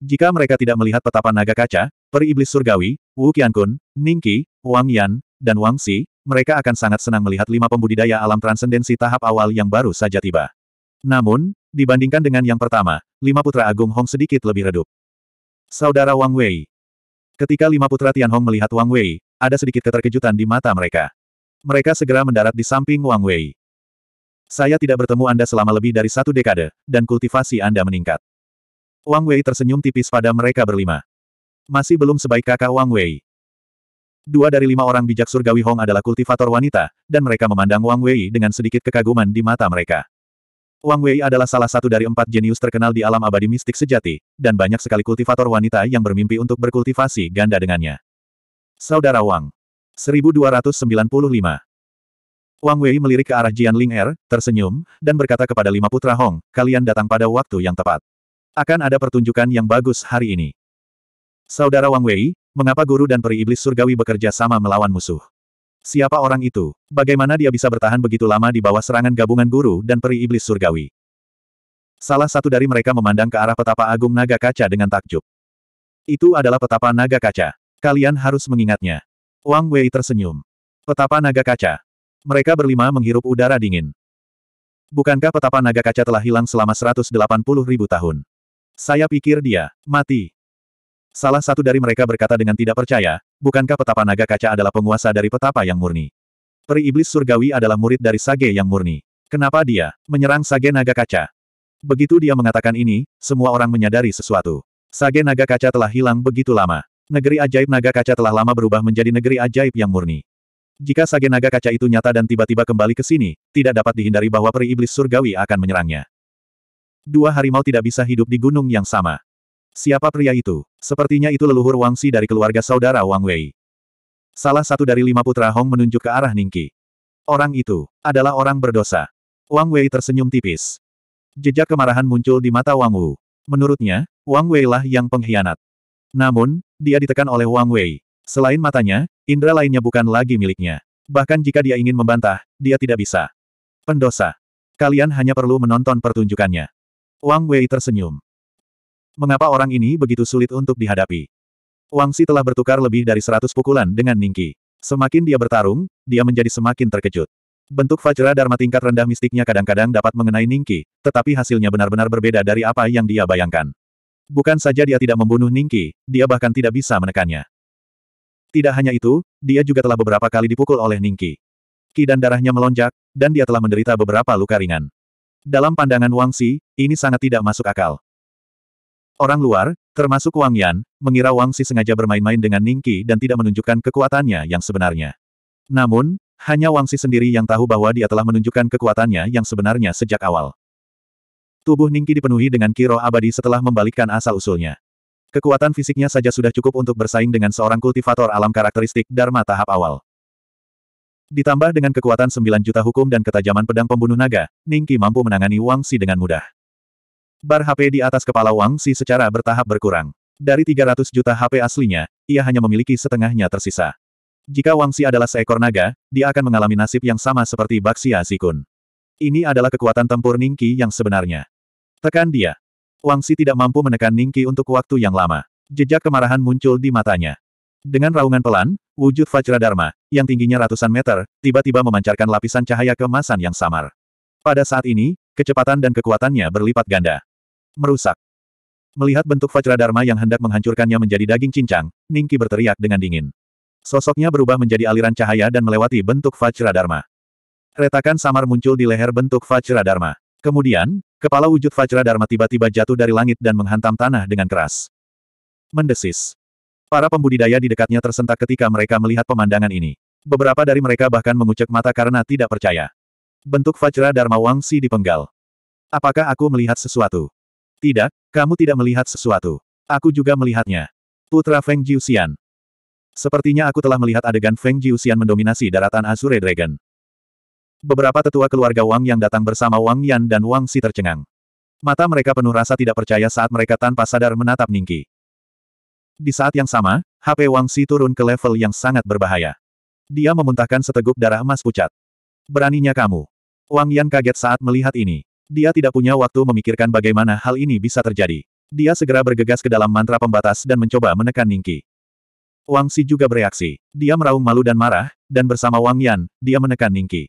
Jika mereka tidak melihat petapa naga kaca, peri iblis surgawi, Wu Qiankun, Ningqi, Wang Yan, dan Wang Xi, mereka akan sangat senang melihat lima pembudidaya alam transendensi tahap awal yang baru saja tiba. Namun, dibandingkan dengan yang pertama, lima putra Agung Hong sedikit lebih redup. Saudara Wang Wei. Ketika lima putra Tian Hong melihat Wang Wei, ada sedikit keterkejutan di mata mereka. Mereka segera mendarat di samping Wang Wei. Saya tidak bertemu Anda selama lebih dari satu dekade, dan kultivasi Anda meningkat. Wang Wei tersenyum tipis pada mereka berlima. Masih belum sebaik kakak Wang Wei. Dua dari lima orang bijak surgawi Hong adalah kultivator wanita, dan mereka memandang Wang Wei dengan sedikit kekaguman di mata mereka. Wang Wei adalah salah satu dari empat jenius terkenal di alam abadi mistik sejati, dan banyak sekali kultivator wanita yang bermimpi untuk berkultivasi ganda dengannya. Saudara Wang. 1295. Wang Wei melirik ke arah Jian Ling Er, tersenyum, dan berkata kepada lima putra Hong, kalian datang pada waktu yang tepat. Akan ada pertunjukan yang bagus hari ini. Saudara Wang Wei, Mengapa guru dan peri iblis surgawi bekerja sama melawan musuh? Siapa orang itu? Bagaimana dia bisa bertahan begitu lama di bawah serangan gabungan guru dan peri iblis surgawi? Salah satu dari mereka memandang ke arah petapa agung naga kaca dengan takjub. Itu adalah petapa naga kaca. Kalian harus mengingatnya. Wang Wei tersenyum. Petapa naga kaca. Mereka berlima menghirup udara dingin. Bukankah petapa naga kaca telah hilang selama 180 ribu tahun? Saya pikir dia mati. Salah satu dari mereka berkata dengan tidak percaya, bukankah petapa naga kaca adalah penguasa dari petapa yang murni? Peri iblis surgawi adalah murid dari sage yang murni. Kenapa dia menyerang sage naga kaca? Begitu dia mengatakan ini, semua orang menyadari sesuatu. Sage naga kaca telah hilang begitu lama. Negeri ajaib naga kaca telah lama berubah menjadi negeri ajaib yang murni. Jika sage naga kaca itu nyata dan tiba-tiba kembali ke sini, tidak dapat dihindari bahwa peri iblis surgawi akan menyerangnya. Dua harimau tidak bisa hidup di gunung yang sama. Siapa pria itu? Sepertinya itu leluhur Wang Si dari keluarga saudara Wang Wei. Salah satu dari lima putra Hong menunjuk ke arah Ningki. Orang itu adalah orang berdosa. Wang Wei tersenyum tipis. Jejak kemarahan muncul di mata Wang Wu. Menurutnya, Wang Wei lah yang pengkhianat. Namun, dia ditekan oleh Wang Wei. Selain matanya, indera lainnya bukan lagi miliknya. Bahkan jika dia ingin membantah, dia tidak bisa. Pendosa. Kalian hanya perlu menonton pertunjukannya. Wang Wei tersenyum mengapa orang ini begitu sulit untuk dihadapi. Wang Si telah bertukar lebih dari seratus pukulan dengan Ningki. Semakin dia bertarung, dia menjadi semakin terkejut. Bentuk Vajra Dharma tingkat rendah mistiknya kadang-kadang dapat mengenai Ningki, tetapi hasilnya benar-benar berbeda dari apa yang dia bayangkan. Bukan saja dia tidak membunuh Ningki, dia bahkan tidak bisa menekannya. Tidak hanya itu, dia juga telah beberapa kali dipukul oleh Ningki. Ki dan darahnya melonjak, dan dia telah menderita beberapa luka ringan. Dalam pandangan Wang Si, ini sangat tidak masuk akal. Orang luar, termasuk Wang Yan, mengira Wang Si sengaja bermain-main dengan Ning Qi dan tidak menunjukkan kekuatannya yang sebenarnya. Namun, hanya Wang Si sendiri yang tahu bahwa dia telah menunjukkan kekuatannya yang sebenarnya sejak awal. Tubuh Qi dipenuhi dengan kiro abadi setelah membalikkan asal-usulnya. Kekuatan fisiknya saja sudah cukup untuk bersaing dengan seorang kultivator alam karakteristik Dharma tahap awal. Ditambah dengan kekuatan 9 juta hukum dan ketajaman pedang pembunuh naga, Qi mampu menangani Wang Si dengan mudah. Bar HP di atas kepala Wang Si secara bertahap berkurang. Dari 300 juta HP aslinya, ia hanya memiliki setengahnya tersisa. Jika Wang Si adalah seekor naga, dia akan mengalami nasib yang sama seperti Baxia Zikun. Ini adalah kekuatan tempur Ningki yang sebenarnya. Tekan dia. Wang Si tidak mampu menekan Ningki untuk waktu yang lama. Jejak kemarahan muncul di matanya. Dengan raungan pelan, wujud Dharma, yang tingginya ratusan meter, tiba-tiba memancarkan lapisan cahaya kemasan yang samar. Pada saat ini, kecepatan dan kekuatannya berlipat ganda. Merusak. Melihat bentuk Vajradharma yang hendak menghancurkannya menjadi daging cincang, Ningki berteriak dengan dingin. Sosoknya berubah menjadi aliran cahaya dan melewati bentuk Vajradharma. Retakan samar muncul di leher bentuk Vajradharma. Kemudian, kepala wujud Vajradharma tiba-tiba jatuh dari langit dan menghantam tanah dengan keras. Mendesis. Para pembudidaya di dekatnya tersentak ketika mereka melihat pemandangan ini. Beberapa dari mereka bahkan mengucek mata karena tidak percaya. Bentuk Vajradharma Wangsi dipenggal. Apakah aku melihat sesuatu? Tidak, kamu tidak melihat sesuatu. Aku juga melihatnya. Putra Feng Jiuxian. Sepertinya aku telah melihat adegan Feng Jiuxian mendominasi daratan Azure Dragon. Beberapa tetua keluarga Wang yang datang bersama Wang Yan dan Wang Si tercengang. Mata mereka penuh rasa tidak percaya saat mereka tanpa sadar menatap Ningki. Di saat yang sama, HP Wang Si turun ke level yang sangat berbahaya. Dia memuntahkan seteguk darah emas pucat. Beraninya kamu. Wang Yan kaget saat melihat ini. Dia tidak punya waktu memikirkan bagaimana hal ini bisa terjadi. Dia segera bergegas ke dalam mantra pembatas dan mencoba menekan Ningki. Wang Si juga bereaksi. Dia meraung malu dan marah, dan bersama Wang Yan, dia menekan Ningki.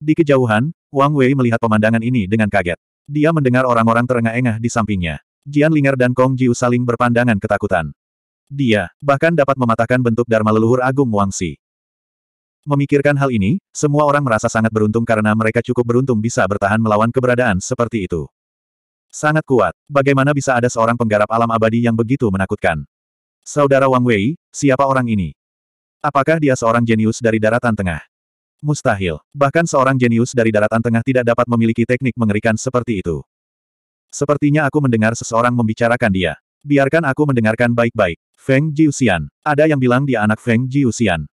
Di kejauhan, Wang Wei melihat pemandangan ini dengan kaget. Dia mendengar orang-orang terengah-engah di sampingnya. Jian Linger dan Kong Jiu saling berpandangan ketakutan. Dia, bahkan dapat mematahkan bentuk Dharma leluhur agung Wang Si. Memikirkan hal ini, semua orang merasa sangat beruntung karena mereka cukup beruntung bisa bertahan melawan keberadaan seperti itu. Sangat kuat. Bagaimana bisa ada seorang penggarap alam abadi yang begitu menakutkan? Saudara Wang Wei, siapa orang ini? Apakah dia seorang jenius dari daratan tengah? Mustahil. Bahkan seorang jenius dari daratan tengah tidak dapat memiliki teknik mengerikan seperti itu. Sepertinya aku mendengar seseorang membicarakan dia. Biarkan aku mendengarkan baik-baik. Feng Jiuxian. Ada yang bilang dia anak Feng Jiuxian.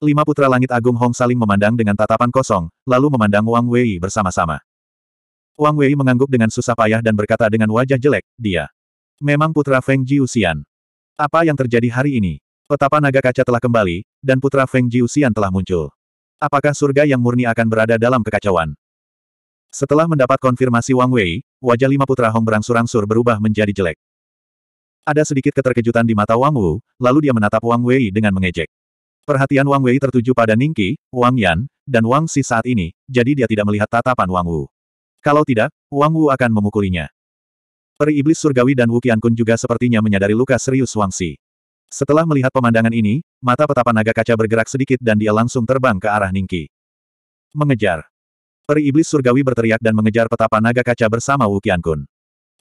Lima putra langit agung Hong saling memandang dengan tatapan kosong, lalu memandang Wang Wei bersama-sama. Wang Wei mengangguk dengan susah payah dan berkata dengan wajah jelek, dia. Memang putra Feng Jiusian. Apa yang terjadi hari ini? Petapa naga kaca telah kembali, dan putra Feng Jiusian telah muncul. Apakah surga yang murni akan berada dalam kekacauan? Setelah mendapat konfirmasi Wang Wei, wajah lima putra Hong berangsur-angsur berubah menjadi jelek. Ada sedikit keterkejutan di mata Wang Wu, lalu dia menatap Wang Wei dengan mengejek. Perhatian Wang Wei tertuju pada Ningqi, Wang Yan, dan Wang Si saat ini, jadi dia tidak melihat tatapan Wang Wu. Kalau tidak, Wang Wu akan memukulinya. Peri iblis surgawi dan Wu Qiankun juga sepertinya menyadari luka serius Wang Si. Setelah melihat pemandangan ini, mata petapa naga kaca bergerak sedikit dan dia langsung terbang ke arah Ningqi. Mengejar. Peri iblis surgawi berteriak dan mengejar petapa naga kaca bersama Wu Qiankun.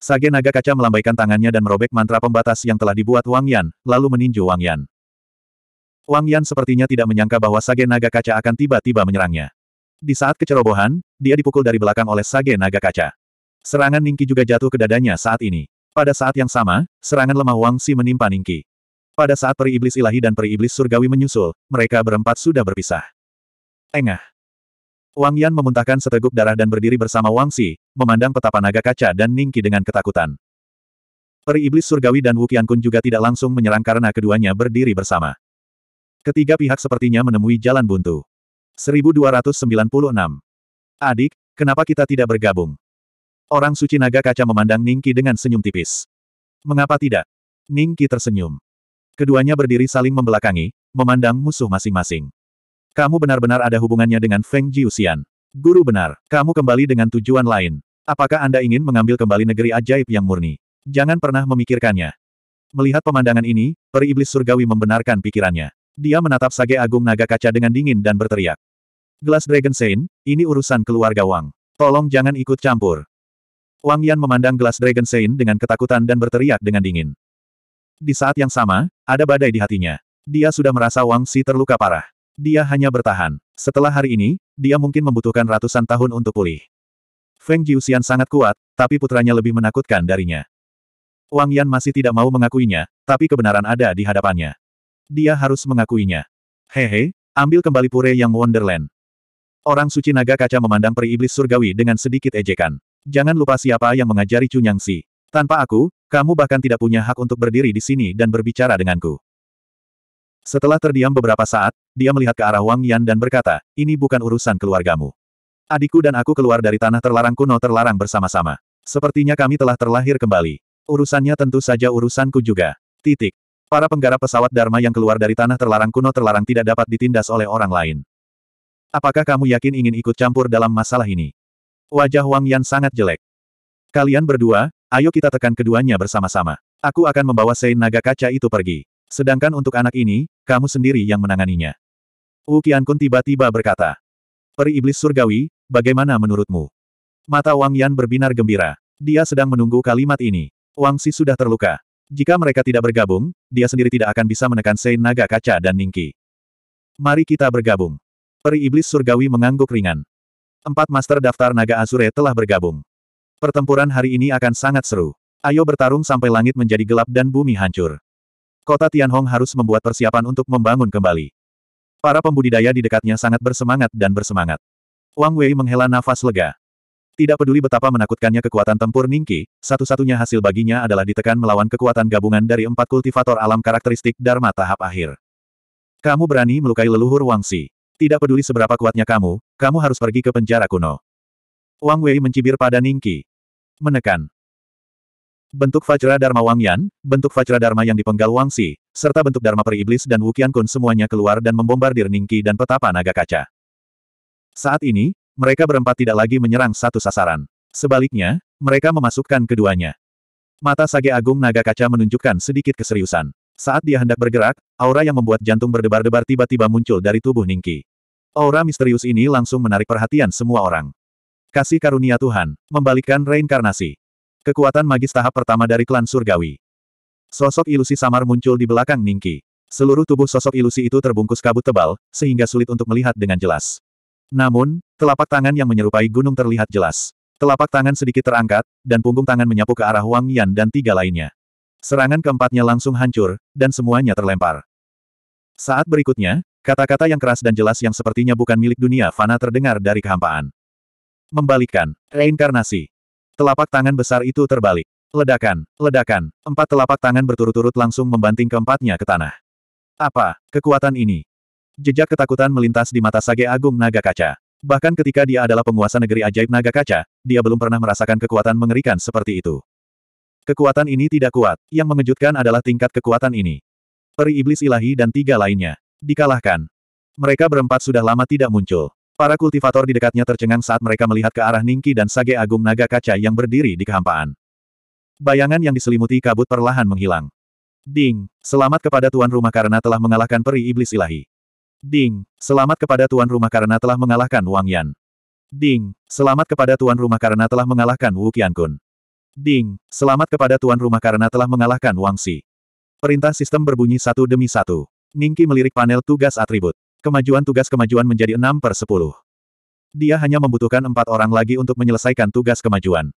Sage naga kaca melambaikan tangannya dan merobek mantra pembatas yang telah dibuat Wang Yan, lalu meninju Wang Yan. Wang Yan sepertinya tidak menyangka bahwa Sage Naga Kaca akan tiba-tiba menyerangnya. Di saat kecerobohan, dia dipukul dari belakang oleh Sage Naga Kaca. Serangan Ningki juga jatuh ke dadanya saat ini. Pada saat yang sama, serangan lemah Wang Si menimpa Ningki. Pada saat peri iblis ilahi dan peri iblis surgawi menyusul, mereka berempat sudah berpisah. Engah. Wang Yan memuntahkan seteguk darah dan berdiri bersama Wang Si, memandang petapa naga kaca dan Ningki dengan ketakutan. Peri iblis surgawi dan Wu Qiankun juga tidak langsung menyerang karena keduanya berdiri bersama. Ketiga pihak sepertinya menemui jalan buntu. 1296. Adik, kenapa kita tidak bergabung? Orang suci naga kaca memandang Ningki dengan senyum tipis. Mengapa tidak? Ningki tersenyum. Keduanya berdiri saling membelakangi, memandang musuh masing-masing. Kamu benar-benar ada hubungannya dengan Feng Jiusian. Guru benar, kamu kembali dengan tujuan lain. Apakah Anda ingin mengambil kembali negeri ajaib yang murni? Jangan pernah memikirkannya. Melihat pemandangan ini, peri iblis surgawi membenarkan pikirannya. Dia menatap Sage Agung Naga Kaca dengan dingin dan berteriak. Glass Dragon Saint, ini urusan keluarga Wang. Tolong jangan ikut campur. Wang Yan memandang Glass Dragon Saint dengan ketakutan dan berteriak dengan dingin. Di saat yang sama, ada badai di hatinya. Dia sudah merasa Wang Si terluka parah. Dia hanya bertahan. Setelah hari ini, dia mungkin membutuhkan ratusan tahun untuk pulih. Feng Jiuxian sangat kuat, tapi putranya lebih menakutkan darinya. Wang Yan masih tidak mau mengakuinya, tapi kebenaran ada di hadapannya dia harus mengakuinya. Hehe, ambil kembali pure yang Wonderland. Orang suci naga kaca memandang peri iblis surgawi dengan sedikit ejekan. Jangan lupa siapa yang mengajari Chunyang Si. Tanpa aku, kamu bahkan tidak punya hak untuk berdiri di sini dan berbicara denganku. Setelah terdiam beberapa saat, dia melihat ke arah Wang Yan dan berkata, ini bukan urusan keluargamu. Adikku dan aku keluar dari tanah terlarang kuno terlarang bersama-sama. Sepertinya kami telah terlahir kembali. Urusannya tentu saja urusanku juga. Titik. Para penggarap pesawat Dharma yang keluar dari tanah terlarang kuno terlarang tidak dapat ditindas oleh orang lain. Apakah kamu yakin ingin ikut campur dalam masalah ini? Wajah Wang Yan sangat jelek. Kalian berdua, ayo kita tekan keduanya bersama-sama. Aku akan membawa Sein Naga Kaca itu pergi. Sedangkan untuk anak ini, kamu sendiri yang menanganinya. Wu Qiankun tiba-tiba berkata. Peri Iblis Surgawi, bagaimana menurutmu? Mata Wang Yan berbinar gembira. Dia sedang menunggu kalimat ini. Wang Si sudah terluka. Jika mereka tidak bergabung, dia sendiri tidak akan bisa menekan Sein Naga Kaca dan Ningki. Mari kita bergabung. Peri Iblis Surgawi mengangguk ringan. Empat Master Daftar Naga Azure telah bergabung. Pertempuran hari ini akan sangat seru. Ayo bertarung sampai langit menjadi gelap dan bumi hancur. Kota Tianhong harus membuat persiapan untuk membangun kembali. Para pembudidaya di dekatnya sangat bersemangat dan bersemangat. Wang Wei menghela nafas lega. Tidak peduli betapa menakutkannya kekuatan tempur Ningki, satu-satunya hasil baginya adalah ditekan melawan kekuatan gabungan dari empat kultivator alam karakteristik Dharma tahap akhir. Kamu berani melukai leluhur Wangsi. Tidak peduli seberapa kuatnya kamu, kamu harus pergi ke penjara kuno. Wang Wei mencibir pada Ningki. Menekan. Bentuk Fajra Dharma Wang Yan, bentuk Fajra Dharma yang dipenggal Wangsi, serta bentuk Dharma Peri Iblis dan Wukian Kun semuanya keluar dan membombardir Ningki dan petapa naga kaca. Saat ini, mereka berempat tidak lagi menyerang satu sasaran. Sebaliknya, mereka memasukkan keduanya. Mata Sage Agung Naga Kaca menunjukkan sedikit keseriusan. Saat dia hendak bergerak, aura yang membuat jantung berdebar-debar tiba-tiba muncul dari tubuh Ningki. Aura misterius ini langsung menarik perhatian semua orang. Kasih karunia Tuhan, membalikkan reinkarnasi. Kekuatan magis tahap pertama dari klan surgawi. Sosok ilusi samar muncul di belakang Ningki. Seluruh tubuh sosok ilusi itu terbungkus kabut tebal, sehingga sulit untuk melihat dengan jelas. Namun, telapak tangan yang menyerupai gunung terlihat jelas. Telapak tangan sedikit terangkat, dan punggung tangan menyapu ke arah Wang Yan dan tiga lainnya. Serangan keempatnya langsung hancur, dan semuanya terlempar. Saat berikutnya, kata-kata yang keras dan jelas yang sepertinya bukan milik dunia fana terdengar dari kehampaan. Membalikkan, reinkarnasi. Telapak tangan besar itu terbalik. Ledakan, ledakan, empat telapak tangan berturut-turut langsung membanting keempatnya ke tanah. Apa, kekuatan ini? Jejak ketakutan melintas di mata Sage Agung Naga Kaca. Bahkan ketika dia adalah penguasa negeri ajaib Naga Kaca, dia belum pernah merasakan kekuatan mengerikan seperti itu. Kekuatan ini tidak kuat, yang mengejutkan adalah tingkat kekuatan ini. Peri iblis ilahi dan tiga lainnya. Dikalahkan. Mereka berempat sudah lama tidak muncul. Para kultivator di dekatnya tercengang saat mereka melihat ke arah Ningki dan Sage Agung Naga Kaca yang berdiri di kehampaan. Bayangan yang diselimuti kabut perlahan menghilang. Ding, selamat kepada tuan rumah karena telah mengalahkan peri iblis ilahi. Ding, selamat kepada tuan rumah karena telah mengalahkan Wang Yan. Ding, selamat kepada tuan rumah karena telah mengalahkan Wu Qiankun. Ding, selamat kepada tuan rumah karena telah mengalahkan Wang Xi. Perintah sistem berbunyi satu demi satu. Ningki melirik panel tugas atribut. Kemajuan tugas kemajuan menjadi 6 per 10. Dia hanya membutuhkan empat orang lagi untuk menyelesaikan tugas kemajuan.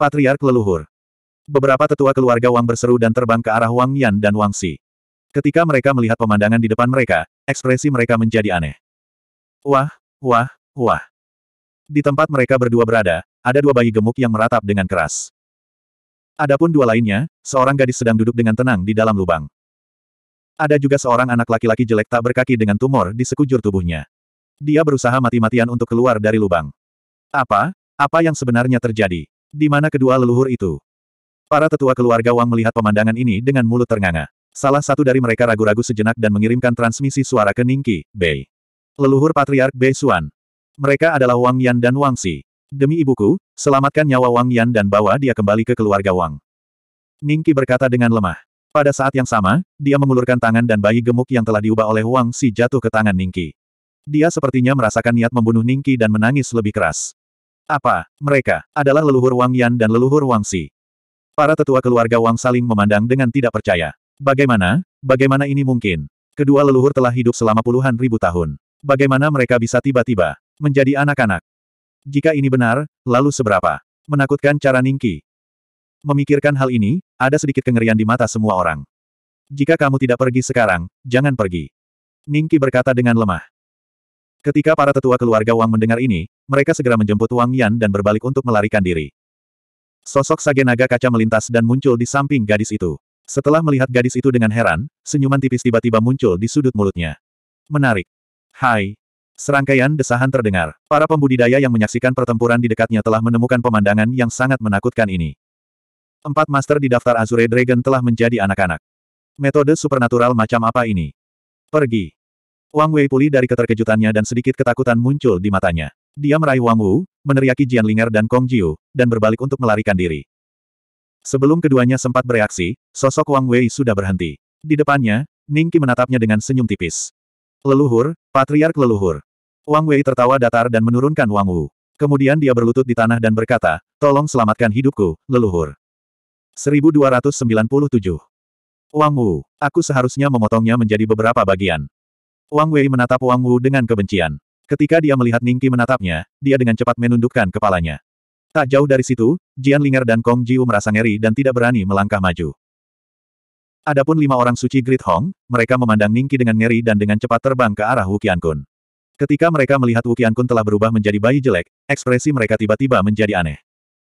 Patriark leluhur. Beberapa tetua keluarga Wang berseru dan terbang ke arah Wang Yan dan Wang Xi. Ketika mereka melihat pemandangan di depan mereka, Ekspresi mereka menjadi aneh. Wah, wah, wah. Di tempat mereka berdua berada, ada dua bayi gemuk yang meratap dengan keras. Adapun dua lainnya, seorang gadis sedang duduk dengan tenang di dalam lubang. Ada juga seorang anak laki-laki jelek tak berkaki dengan tumor di sekujur tubuhnya. Dia berusaha mati-matian untuk keluar dari lubang. Apa? Apa yang sebenarnya terjadi? Di mana kedua leluhur itu? Para tetua keluarga Wang melihat pemandangan ini dengan mulut ternganga. Salah satu dari mereka ragu-ragu sejenak dan mengirimkan transmisi suara ke Ningki, Bei. Leluhur Patriark Bei Xuan. Mereka adalah Wang Yan dan Wang Si. Demi ibuku, selamatkan nyawa Wang Yan dan bawa dia kembali ke keluarga Wang. Ningki berkata dengan lemah. Pada saat yang sama, dia mengulurkan tangan dan bayi gemuk yang telah diubah oleh Wang Si jatuh ke tangan Ningki. Dia sepertinya merasakan niat membunuh Ningki dan menangis lebih keras. Apa, mereka, adalah leluhur Wang Yan dan leluhur Wang Si. Para tetua keluarga Wang saling memandang dengan tidak percaya. Bagaimana? Bagaimana ini mungkin? Kedua leluhur telah hidup selama puluhan ribu tahun. Bagaimana mereka bisa tiba-tiba menjadi anak-anak? Jika ini benar, lalu seberapa? Menakutkan cara Ningki. Memikirkan hal ini, ada sedikit kengerian di mata semua orang. Jika kamu tidak pergi sekarang, jangan pergi. Ningki berkata dengan lemah. Ketika para tetua keluarga Wang mendengar ini, mereka segera menjemput Wang Yan dan berbalik untuk melarikan diri. Sosok sage naga kaca melintas dan muncul di samping gadis itu. Setelah melihat gadis itu dengan heran, senyuman tipis tiba-tiba muncul di sudut mulutnya. Menarik. Hai. Serangkaian desahan terdengar. Para pembudidaya yang menyaksikan pertempuran di dekatnya telah menemukan pemandangan yang sangat menakutkan ini. Empat master di daftar Azure Dragon telah menjadi anak-anak. Metode supernatural macam apa ini? Pergi. Wang Wei pulih dari keterkejutannya dan sedikit ketakutan muncul di matanya. Dia meraih Wang Wu, meneriaki Jian Linger dan Kong Jiu, dan berbalik untuk melarikan diri. Sebelum keduanya sempat bereaksi, sosok Wang Wei sudah berhenti. Di depannya, Ning Qi menatapnya dengan senyum tipis. Leluhur, Patriark Leluhur. Wang Wei tertawa datar dan menurunkan Wang Wu. Kemudian dia berlutut di tanah dan berkata, tolong selamatkan hidupku, leluhur. 1297. Wang Wu, aku seharusnya memotongnya menjadi beberapa bagian. Wang Wei menatap Wang Wu dengan kebencian. Ketika dia melihat Ning Qi menatapnya, dia dengan cepat menundukkan kepalanya. Tak jauh dari situ, Jian Lingar dan Kong Jiu merasa ngeri dan tidak berani melangkah maju. Adapun lima orang suci Grid Hong, mereka memandang Ningki dengan ngeri dan dengan cepat terbang ke arah Wukian Kun. Ketika mereka melihat Wukian Kun telah berubah menjadi bayi jelek, ekspresi mereka tiba-tiba menjadi aneh.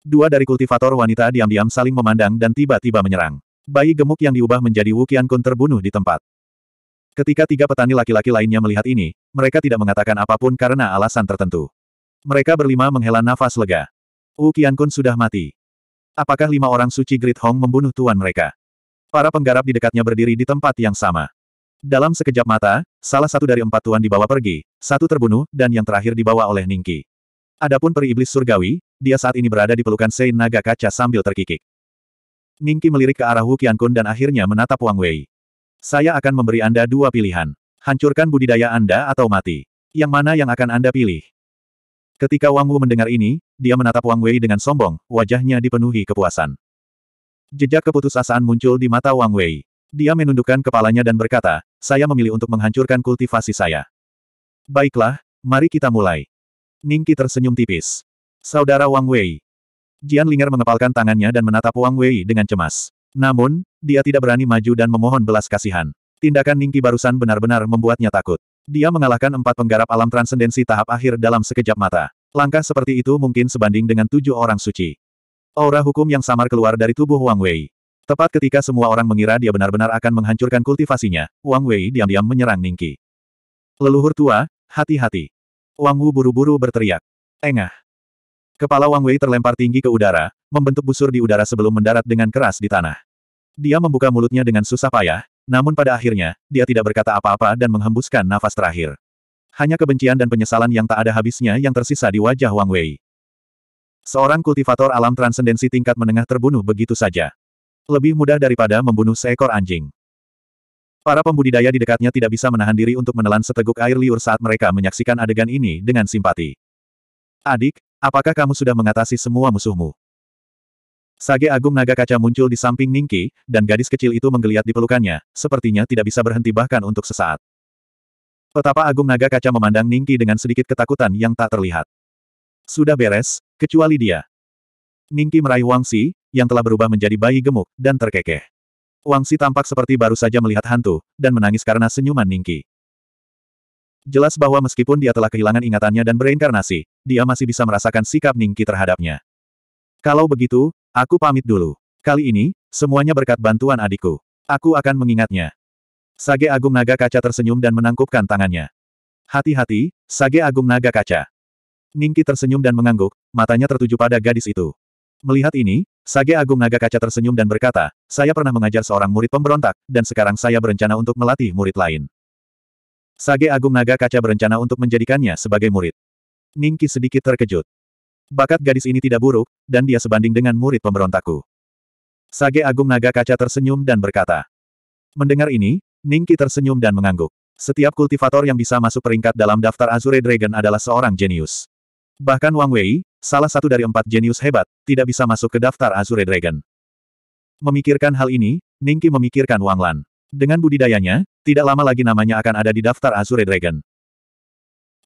Dua dari kultivator wanita diam-diam saling memandang dan tiba-tiba menyerang. Bayi gemuk yang diubah menjadi Wukian Kun terbunuh di tempat. Ketika tiga petani laki-laki lainnya melihat ini, mereka tidak mengatakan apapun karena alasan tertentu. Mereka berlima menghela nafas lega. U Qiankun sudah mati. Apakah lima orang suci Great Hong membunuh tuan mereka? Para penggarap di dekatnya berdiri di tempat yang sama. Dalam sekejap mata, salah satu dari empat tuan dibawa pergi, satu terbunuh, dan yang terakhir dibawa oleh Ningki. Adapun peri iblis surgawi, dia saat ini berada di pelukan Sein Naga kaca sambil terkikik. Ningki melirik ke arah Wu Qiankun dan akhirnya menatap Wang Wei. Saya akan memberi Anda dua pilihan. Hancurkan budidaya Anda atau mati. Yang mana yang akan Anda pilih? Ketika Wang Wu mendengar ini, dia menatap Wang Wei dengan sombong, wajahnya dipenuhi kepuasan. Jejak keputusasaan muncul di mata Wang Wei. Dia menundukkan kepalanya dan berkata, saya memilih untuk menghancurkan kultivasi saya. Baiklah, mari kita mulai. Ningki tersenyum tipis. Saudara Wang Wei. Jian Linger mengepalkan tangannya dan menatap Wang Wei dengan cemas. Namun, dia tidak berani maju dan memohon belas kasihan. Tindakan Ningki barusan benar-benar membuatnya takut. Dia mengalahkan empat penggarap alam transendensi tahap akhir dalam sekejap mata. Langkah seperti itu mungkin sebanding dengan tujuh orang suci. Aura hukum yang samar keluar dari tubuh Wang Wei. Tepat ketika semua orang mengira dia benar-benar akan menghancurkan kultivasinya, Wang Wei diam-diam menyerang Ningki. Leluhur tua, hati-hati. Wang Wu buru-buru berteriak. Engah. Kepala Wang Wei terlempar tinggi ke udara, membentuk busur di udara sebelum mendarat dengan keras di tanah. Dia membuka mulutnya dengan susah payah, namun pada akhirnya, dia tidak berkata apa-apa dan menghembuskan nafas terakhir. Hanya kebencian dan penyesalan yang tak ada habisnya yang tersisa di wajah Wang Wei. Seorang kultivator alam transendensi tingkat menengah terbunuh begitu saja. Lebih mudah daripada membunuh seekor anjing. Para pembudidaya di dekatnya tidak bisa menahan diri untuk menelan seteguk air liur saat mereka menyaksikan adegan ini dengan simpati. Adik, apakah kamu sudah mengatasi semua musuhmu? Sage Agung Naga Kaca muncul di samping Ningki, dan gadis kecil itu menggeliat di pelukannya, sepertinya tidak bisa berhenti bahkan untuk sesaat. Petapa Agung Naga Kaca memandang Ningki dengan sedikit ketakutan yang tak terlihat. Sudah beres, kecuali dia. Ningki meraih Wangsi, yang telah berubah menjadi bayi gemuk, dan terkekeh. Wangsi tampak seperti baru saja melihat hantu, dan menangis karena senyuman Ningki. Jelas bahwa meskipun dia telah kehilangan ingatannya dan bereinkarnasi, dia masih bisa merasakan sikap Ningki terhadapnya. Kalau begitu, aku pamit dulu. Kali ini, semuanya berkat bantuan adikku. Aku akan mengingatnya. Sage Agung Naga Kaca tersenyum dan menangkupkan tangannya. Hati-hati, Sage Agung Naga Kaca. Ningki tersenyum dan mengangguk, matanya tertuju pada gadis itu. Melihat ini, Sage Agung Naga Kaca tersenyum dan berkata, saya pernah mengajar seorang murid pemberontak, dan sekarang saya berencana untuk melatih murid lain. Sage Agung Naga Kaca berencana untuk menjadikannya sebagai murid. Ningki sedikit terkejut. Bakat gadis ini tidak buruk, dan dia sebanding dengan murid pemberontakku. Sage Agung Naga Kaca tersenyum dan berkata. Mendengar ini, Ningki tersenyum dan mengangguk. Setiap kultivator yang bisa masuk peringkat dalam daftar Azure Dragon adalah seorang jenius. Bahkan Wang Wei, salah satu dari empat jenius hebat, tidak bisa masuk ke daftar Azure Dragon. Memikirkan hal ini, Ningki memikirkan Wang Lan. Dengan budidayanya, tidak lama lagi namanya akan ada di daftar Azure Dragon.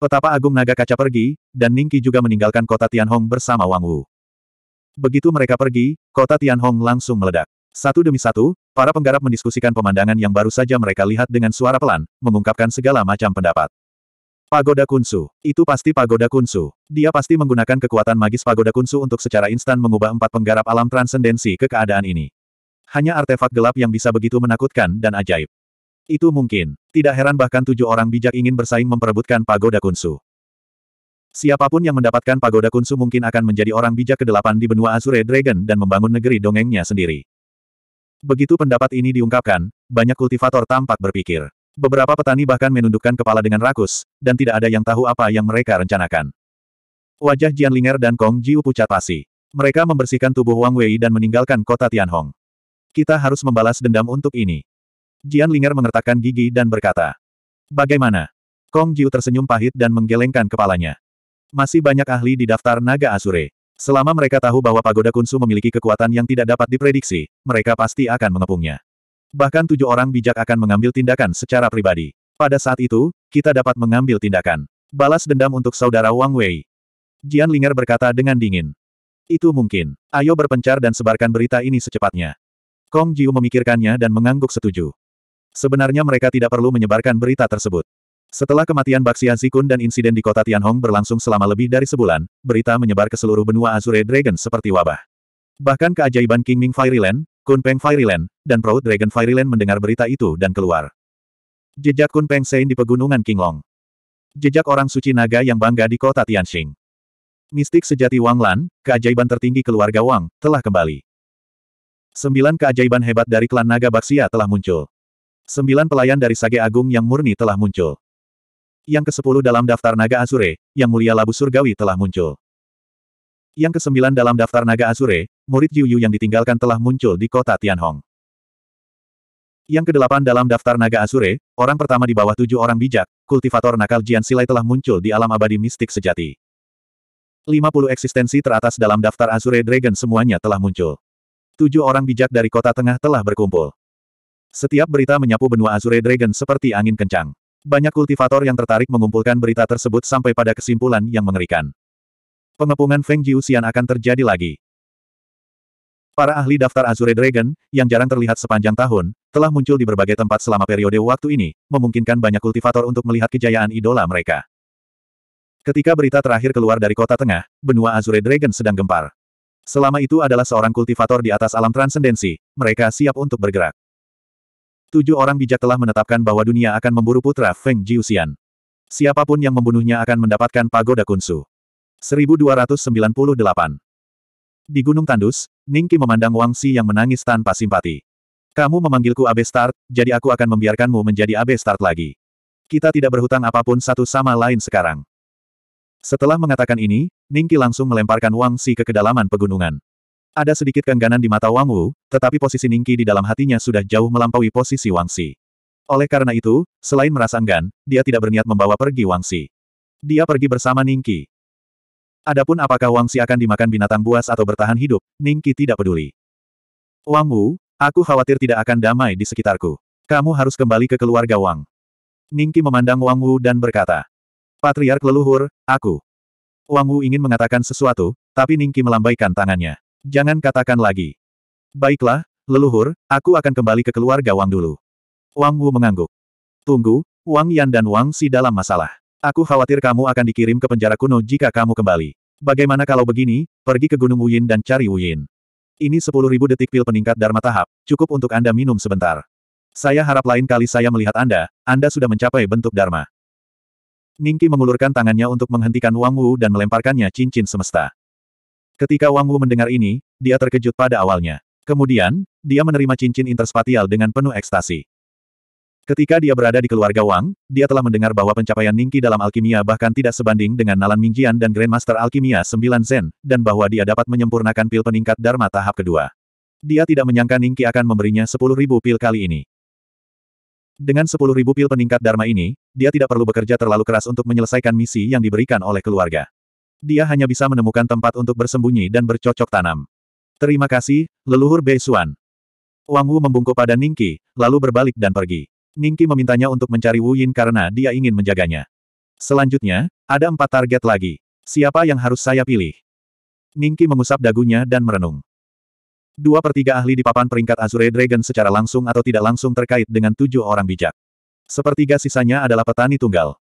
Petapa Agung Naga Kaca pergi, dan Ningki juga meninggalkan kota Tianhong bersama Wang Wu. Begitu mereka pergi, kota Tianhong langsung meledak. Satu demi satu, para penggarap mendiskusikan pemandangan yang baru saja mereka lihat dengan suara pelan, mengungkapkan segala macam pendapat. Pagoda Kunsu. Itu pasti Pagoda Kunsu. Dia pasti menggunakan kekuatan magis Pagoda Kunsu untuk secara instan mengubah empat penggarap alam transendensi ke keadaan ini. Hanya artefak gelap yang bisa begitu menakutkan dan ajaib. Itu mungkin. Tidak heran bahkan tujuh orang bijak ingin bersaing memperebutkan pagoda kunsu. Siapapun yang mendapatkan pagoda kunsu mungkin akan menjadi orang bijak kedelapan di benua Azure Dragon dan membangun negeri dongengnya sendiri. Begitu pendapat ini diungkapkan, banyak kultivator tampak berpikir. Beberapa petani bahkan menundukkan kepala dengan rakus, dan tidak ada yang tahu apa yang mereka rencanakan. Wajah Jian Linger dan Kong Jiu pucat pasi. Mereka membersihkan tubuh Wang Wei dan meninggalkan kota Tianhong. Kita harus membalas dendam untuk ini. Jian Linger mengertakkan gigi dan berkata. Bagaimana? Kong Jiu tersenyum pahit dan menggelengkan kepalanya. Masih banyak ahli di daftar naga Asure. Selama mereka tahu bahwa pagoda Kunsu memiliki kekuatan yang tidak dapat diprediksi, mereka pasti akan mengepungnya. Bahkan tujuh orang bijak akan mengambil tindakan secara pribadi. Pada saat itu, kita dapat mengambil tindakan. Balas dendam untuk saudara Wang Wei. Jian Linger berkata dengan dingin. Itu mungkin. Ayo berpencar dan sebarkan berita ini secepatnya. Kong Jiu memikirkannya dan mengangguk setuju. Sebenarnya mereka tidak perlu menyebarkan berita tersebut. Setelah kematian Baxian Sikun dan insiden di kota Tianhong berlangsung selama lebih dari sebulan, berita menyebar ke seluruh benua Azure Dragon seperti wabah. Bahkan keajaiban King Ming Fairyland, Peng Fireland, dan Proud Dragon Fireland mendengar berita itu dan keluar. Jejak Kun Peng Sein di pegunungan Kinglong. Jejak orang suci naga yang bangga di kota Tianxing. Mistik sejati Wang Lan, keajaiban tertinggi keluarga Wang, telah kembali. Sembilan keajaiban hebat dari klan naga Baxia telah muncul. Sembilan pelayan dari Sage Agung yang murni telah muncul. Yang ke-10 dalam daftar naga Azure, yang mulia Labu Surgawi telah muncul. Yang ke-9 dalam daftar naga Azure, murid Yu Yu yang ditinggalkan telah muncul di kota Tianhong. Yang ke-8 dalam daftar naga Azure, orang pertama di bawah tujuh orang bijak, kultivator nakal Jian Silai telah muncul di alam abadi mistik sejati. 50 eksistensi teratas dalam daftar Azure Dragon semuanya telah muncul. Tujuh orang bijak dari kota tengah telah berkumpul. Setiap berita menyapu benua Azure Dragon seperti angin kencang. Banyak kultivator yang tertarik mengumpulkan berita tersebut sampai pada kesimpulan yang mengerikan. Pengepungan Feng Jiuxian akan terjadi lagi. Para ahli daftar Azure Dragon, yang jarang terlihat sepanjang tahun, telah muncul di berbagai tempat selama periode waktu ini, memungkinkan banyak kultivator untuk melihat kejayaan idola mereka. Ketika berita terakhir keluar dari kota tengah, benua Azure Dragon sedang gempar. Selama itu adalah seorang kultivator di atas alam transendensi, mereka siap untuk bergerak. Tujuh orang bijak telah menetapkan bahwa dunia akan memburu putra Feng Jiuxian. Siapapun yang membunuhnya akan mendapatkan pagoda kunsu. 1298 Di Gunung Tandus, Ningki memandang Wang Xi yang menangis tanpa simpati. Kamu memanggilku Abe Start, jadi aku akan membiarkanmu menjadi Abe Start lagi. Kita tidak berhutang apapun satu sama lain sekarang. Setelah mengatakan ini, Ningki langsung melemparkan Wang Xi ke kedalaman pegunungan. Ada sedikit kengganan di mata Wang Wu, tetapi posisi Ningki di dalam hatinya sudah jauh melampaui posisi Wang Xi. Oleh karena itu, selain merasa enggan, dia tidak berniat membawa pergi Wang Xi. Dia pergi bersama Ningki. Adapun apakah Wang Xi akan dimakan binatang buas atau bertahan hidup, Ningki tidak peduli. Wang Wu, aku khawatir tidak akan damai di sekitarku. Kamu harus kembali ke keluarga Wang. Ningki memandang Wang Wu dan berkata, Patriark leluhur, aku. Wang Wu ingin mengatakan sesuatu, tapi Ningki melambaikan tangannya. Jangan katakan lagi. Baiklah, leluhur, aku akan kembali ke keluarga Wang dulu. Wang Wu mengangguk. Tunggu, Wang Yan dan Wang Si dalam masalah. Aku khawatir kamu akan dikirim ke penjara kuno jika kamu kembali. Bagaimana kalau begini, pergi ke Gunung Wuyin dan cari Wuyin. Ini 10.000 detik pil peningkat Dharma tahap, cukup untuk Anda minum sebentar. Saya harap lain kali saya melihat Anda, Anda sudah mencapai bentuk Dharma. Ningki mengulurkan tangannya untuk menghentikan Wang Wu dan melemparkannya cincin semesta. Ketika Wang Wu mendengar ini, dia terkejut pada awalnya. Kemudian, dia menerima cincin interspatial dengan penuh ekstasi. Ketika dia berada di keluarga Wang, dia telah mendengar bahwa pencapaian Ningqi dalam alkimia bahkan tidak sebanding dengan Nalan Mingjian dan Grandmaster Alkimia 9 Zen, dan bahwa dia dapat menyempurnakan pil peningkat Dharma tahap kedua. Dia tidak menyangka Ningqi akan memberinya 10.000 pil kali ini. Dengan 10.000 pil peningkat Dharma ini, dia tidak perlu bekerja terlalu keras untuk menyelesaikan misi yang diberikan oleh keluarga dia hanya bisa menemukan tempat untuk bersembunyi dan bercocok tanam. Terima kasih, leluhur Bei Beisuan. Wang Wu membungkuk pada Ningki, lalu berbalik dan pergi. Ningki memintanya untuk mencari Wu Yin karena dia ingin menjaganya. Selanjutnya, ada empat target lagi. Siapa yang harus saya pilih? Ningki mengusap dagunya dan merenung. Dua per tiga ahli di papan peringkat Azure Dragon secara langsung atau tidak langsung terkait dengan tujuh orang bijak. Sepertiga sisanya adalah petani tunggal.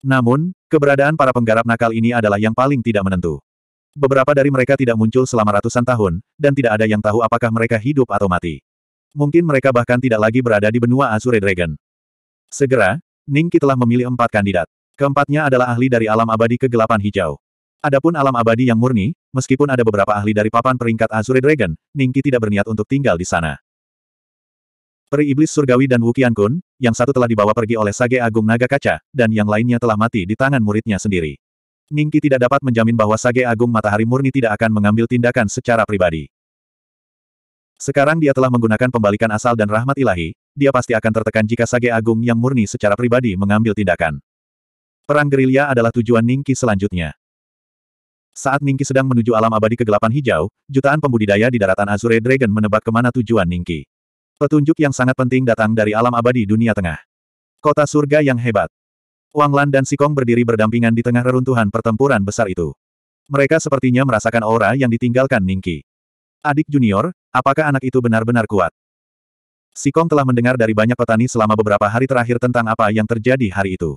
Namun, keberadaan para penggarap nakal ini adalah yang paling tidak menentu. Beberapa dari mereka tidak muncul selama ratusan tahun, dan tidak ada yang tahu apakah mereka hidup atau mati. Mungkin mereka bahkan tidak lagi berada di benua Azure Dragon. Segera, Ningki telah memilih empat kandidat. Keempatnya adalah ahli dari alam abadi kegelapan hijau. Adapun alam abadi yang murni, meskipun ada beberapa ahli dari papan peringkat Azure Dragon, Ningki tidak berniat untuk tinggal di sana. Peri Iblis Surgawi dan Wu Kun, yang satu telah dibawa pergi oleh Sage Agung Naga Kaca, dan yang lainnya telah mati di tangan muridnya sendiri. Ningki tidak dapat menjamin bahwa Sage Agung Matahari Murni tidak akan mengambil tindakan secara pribadi. Sekarang dia telah menggunakan pembalikan asal dan rahmat ilahi, dia pasti akan tertekan jika Sage Agung yang murni secara pribadi mengambil tindakan. Perang gerilya adalah tujuan Ningki selanjutnya. Saat Ningki sedang menuju alam abadi kegelapan hijau, jutaan pembudidaya di daratan Azure Dragon menebak kemana tujuan Ningki. Petunjuk yang sangat penting datang dari alam abadi dunia tengah. Kota surga yang hebat. Wang Lan dan Sikong berdiri berdampingan di tengah reruntuhan pertempuran besar itu. Mereka sepertinya merasakan aura yang ditinggalkan Ningki. Adik junior, apakah anak itu benar-benar kuat? Sikong telah mendengar dari banyak petani selama beberapa hari terakhir tentang apa yang terjadi hari itu.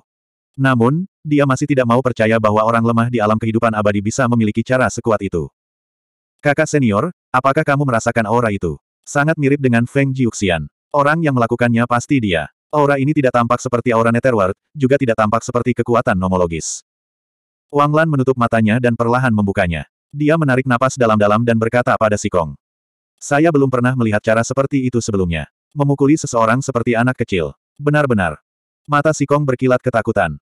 Namun, dia masih tidak mau percaya bahwa orang lemah di alam kehidupan abadi bisa memiliki cara sekuat itu. Kakak senior, apakah kamu merasakan aura itu? Sangat mirip dengan Feng Jiuxian. Orang yang melakukannya pasti dia. Aura ini tidak tampak seperti aura Netherworld, juga tidak tampak seperti kekuatan nomologis. Wang Lan menutup matanya dan perlahan membukanya. Dia menarik napas dalam-dalam dan berkata pada Si Kong. Saya belum pernah melihat cara seperti itu sebelumnya. Memukuli seseorang seperti anak kecil. Benar-benar. Mata Si Kong berkilat ketakutan.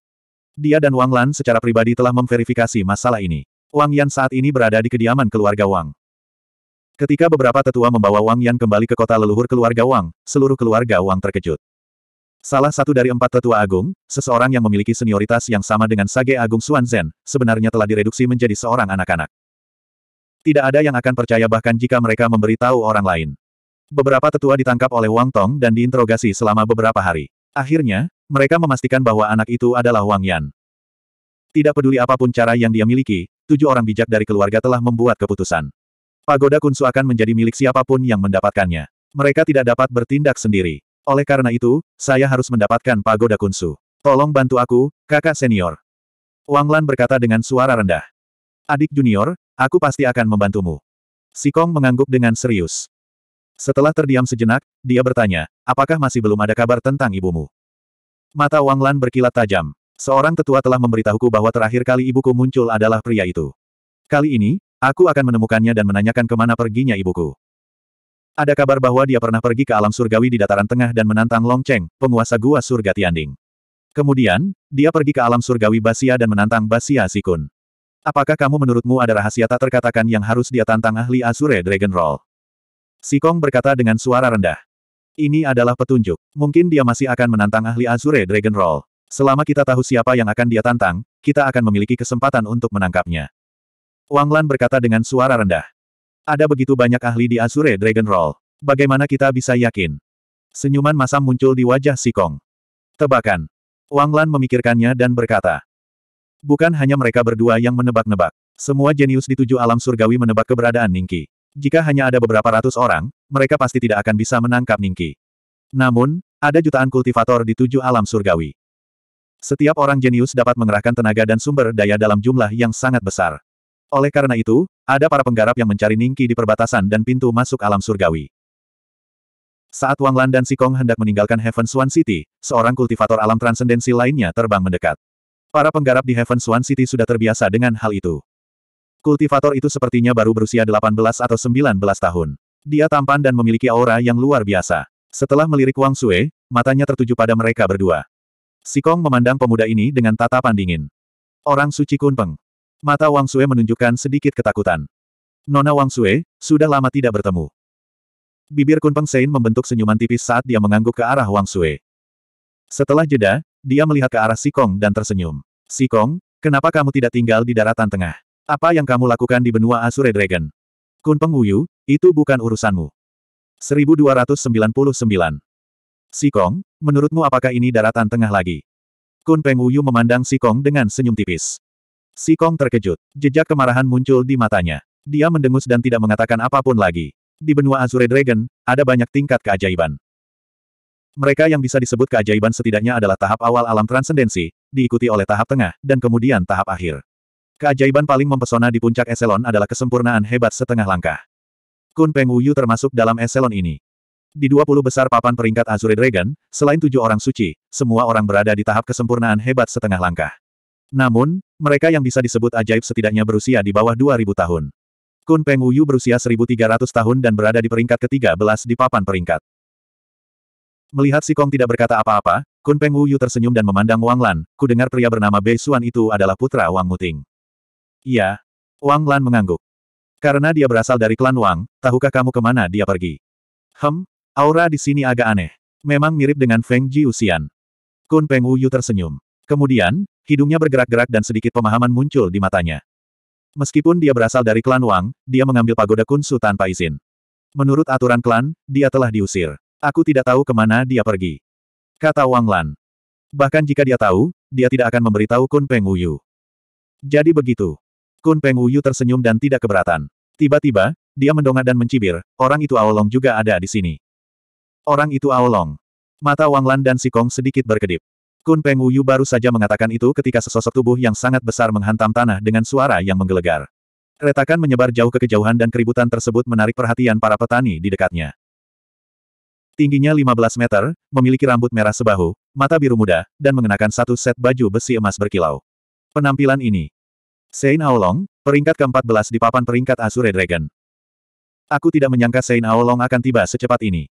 Dia dan Wang Lan secara pribadi telah memverifikasi masalah ini. Wang Yan saat ini berada di kediaman keluarga Wang. Ketika beberapa tetua membawa Wang Yan kembali ke kota leluhur keluarga Wang, seluruh keluarga Wang terkejut. Salah satu dari empat tetua agung, seseorang yang memiliki senioritas yang sama dengan Sage Agung Zen, sebenarnya telah direduksi menjadi seorang anak-anak. Tidak ada yang akan percaya bahkan jika mereka memberitahu orang lain. Beberapa tetua ditangkap oleh Wang Tong dan diinterogasi selama beberapa hari. Akhirnya, mereka memastikan bahwa anak itu adalah Wang Yan. Tidak peduli apapun cara yang dia miliki, tujuh orang bijak dari keluarga telah membuat keputusan. Pagoda Kunsu akan menjadi milik siapapun yang mendapatkannya. Mereka tidak dapat bertindak sendiri. Oleh karena itu, saya harus mendapatkan Pagoda Kunsu. Tolong bantu aku, kakak senior. Wang Lan berkata dengan suara rendah. Adik junior, aku pasti akan membantumu. Sikong mengangguk dengan serius. Setelah terdiam sejenak, dia bertanya, apakah masih belum ada kabar tentang ibumu? Mata Wang Lan berkilat tajam. Seorang tetua telah memberitahuku bahwa terakhir kali ibuku muncul adalah pria itu. Kali ini, Aku akan menemukannya dan menanyakan kemana perginya ibuku. Ada kabar bahwa dia pernah pergi ke alam surgawi di dataran tengah dan menantang Long Cheng, penguasa gua surga Tianding. Kemudian, dia pergi ke alam surgawi Basia dan menantang Basia Sikun. Apakah kamu menurutmu ada rahasia tak terkatakan yang harus dia tantang ahli Azure Dragon Roll? Sikong berkata dengan suara rendah. Ini adalah petunjuk. Mungkin dia masih akan menantang ahli Azure Dragon Roll. Selama kita tahu siapa yang akan dia tantang, kita akan memiliki kesempatan untuk menangkapnya. Wang Lan berkata dengan suara rendah. Ada begitu banyak ahli di Azure Dragon Roll. Bagaimana kita bisa yakin? Senyuman masam muncul di wajah Sikong. Tebakan. Wang Lan memikirkannya dan berkata. Bukan hanya mereka berdua yang menebak-nebak. Semua jenius di tujuh alam surgawi menebak keberadaan Ningki. Jika hanya ada beberapa ratus orang, mereka pasti tidak akan bisa menangkap Ningki. Namun, ada jutaan kultivator di tujuh alam surgawi. Setiap orang jenius dapat mengerahkan tenaga dan sumber daya dalam jumlah yang sangat besar. Oleh karena itu, ada para penggarap yang mencari Ningki di perbatasan dan pintu masuk alam surgawi. Saat Wang Lan dan Sikong hendak meninggalkan Heaven Swan City, seorang kultivator alam transendensi lainnya terbang mendekat. Para penggarap di Heaven Swan City sudah terbiasa dengan hal itu. Kultivator itu sepertinya baru berusia 18 atau 19 tahun. Dia tampan dan memiliki aura yang luar biasa. Setelah melirik Wang Sue, matanya tertuju pada mereka berdua. Sikong memandang pemuda ini dengan tatapan dingin. Orang suci Kunpeng. Mata Wang Sue menunjukkan sedikit ketakutan. Nona Wang Sue, sudah lama tidak bertemu. Bibir Kun Peng Sein membentuk senyuman tipis saat dia mengangguk ke arah Wang Sue. Setelah jeda, dia melihat ke arah Sikong dan tersenyum. Sikong, kenapa kamu tidak tinggal di daratan tengah? Apa yang kamu lakukan di benua Azure Dragon? Kun Peng Wuyu, itu bukan urusanmu. 1299. Sikong, menurutmu apakah ini daratan tengah lagi? Kun Peng Wuyu memandang Sikong dengan senyum tipis. Si Kong terkejut. Jejak kemarahan muncul di matanya. Dia mendengus dan tidak mengatakan apapun lagi. Di benua Azure Dragon, ada banyak tingkat keajaiban. Mereka yang bisa disebut keajaiban setidaknya adalah tahap awal alam transendensi, diikuti oleh tahap tengah, dan kemudian tahap akhir. Keajaiban paling mempesona di puncak eselon adalah kesempurnaan hebat setengah langkah. Kun Peng Yu termasuk dalam eselon ini. Di 20 besar papan peringkat Azure Dragon, selain tujuh orang suci, semua orang berada di tahap kesempurnaan hebat setengah langkah. Namun, mereka yang bisa disebut ajaib setidaknya berusia di bawah 2000 tahun. Kun Peng Wuyu berusia 1300 tahun dan berada di peringkat ke-13 di papan peringkat. Melihat Si Kong tidak berkata apa-apa, Kun Peng Wuyu tersenyum dan memandang Wang Lan, ku dengar pria bernama Bei Xuan itu adalah putra Wang Muting. Iya. Wang Lan mengangguk. Karena dia berasal dari klan Wang, tahukah kamu kemana dia pergi? Hem, aura di sini agak aneh. Memang mirip dengan Feng Jiuxian. Kun Peng Wuyu tersenyum. Kemudian, Hidungnya bergerak-gerak dan sedikit pemahaman muncul di matanya. Meskipun dia berasal dari klan Wang, dia mengambil pagoda Kunsu tanpa izin. Menurut aturan klan, dia telah diusir. Aku tidak tahu kemana dia pergi. Kata Wang Lan. Bahkan jika dia tahu, dia tidak akan memberitahu Kun Peng Wuyu. Jadi begitu. Kun Peng Wuyu tersenyum dan tidak keberatan. Tiba-tiba, dia mendongak dan mencibir, orang itu Aolong juga ada di sini. Orang itu Aolong. Mata Wang Lan dan Si Kong sedikit berkedip. Kun Peng Wuyu baru saja mengatakan itu ketika sesosok tubuh yang sangat besar menghantam tanah dengan suara yang menggelegar. Retakan menyebar jauh ke kejauhan dan keributan tersebut menarik perhatian para petani di dekatnya. Tingginya 15 meter, memiliki rambut merah sebahu, mata biru muda, dan mengenakan satu set baju besi emas berkilau. Penampilan ini. Sein Aolong, peringkat ke-14 di papan peringkat Azure Dragon. Aku tidak menyangka Sein Aolong akan tiba secepat ini.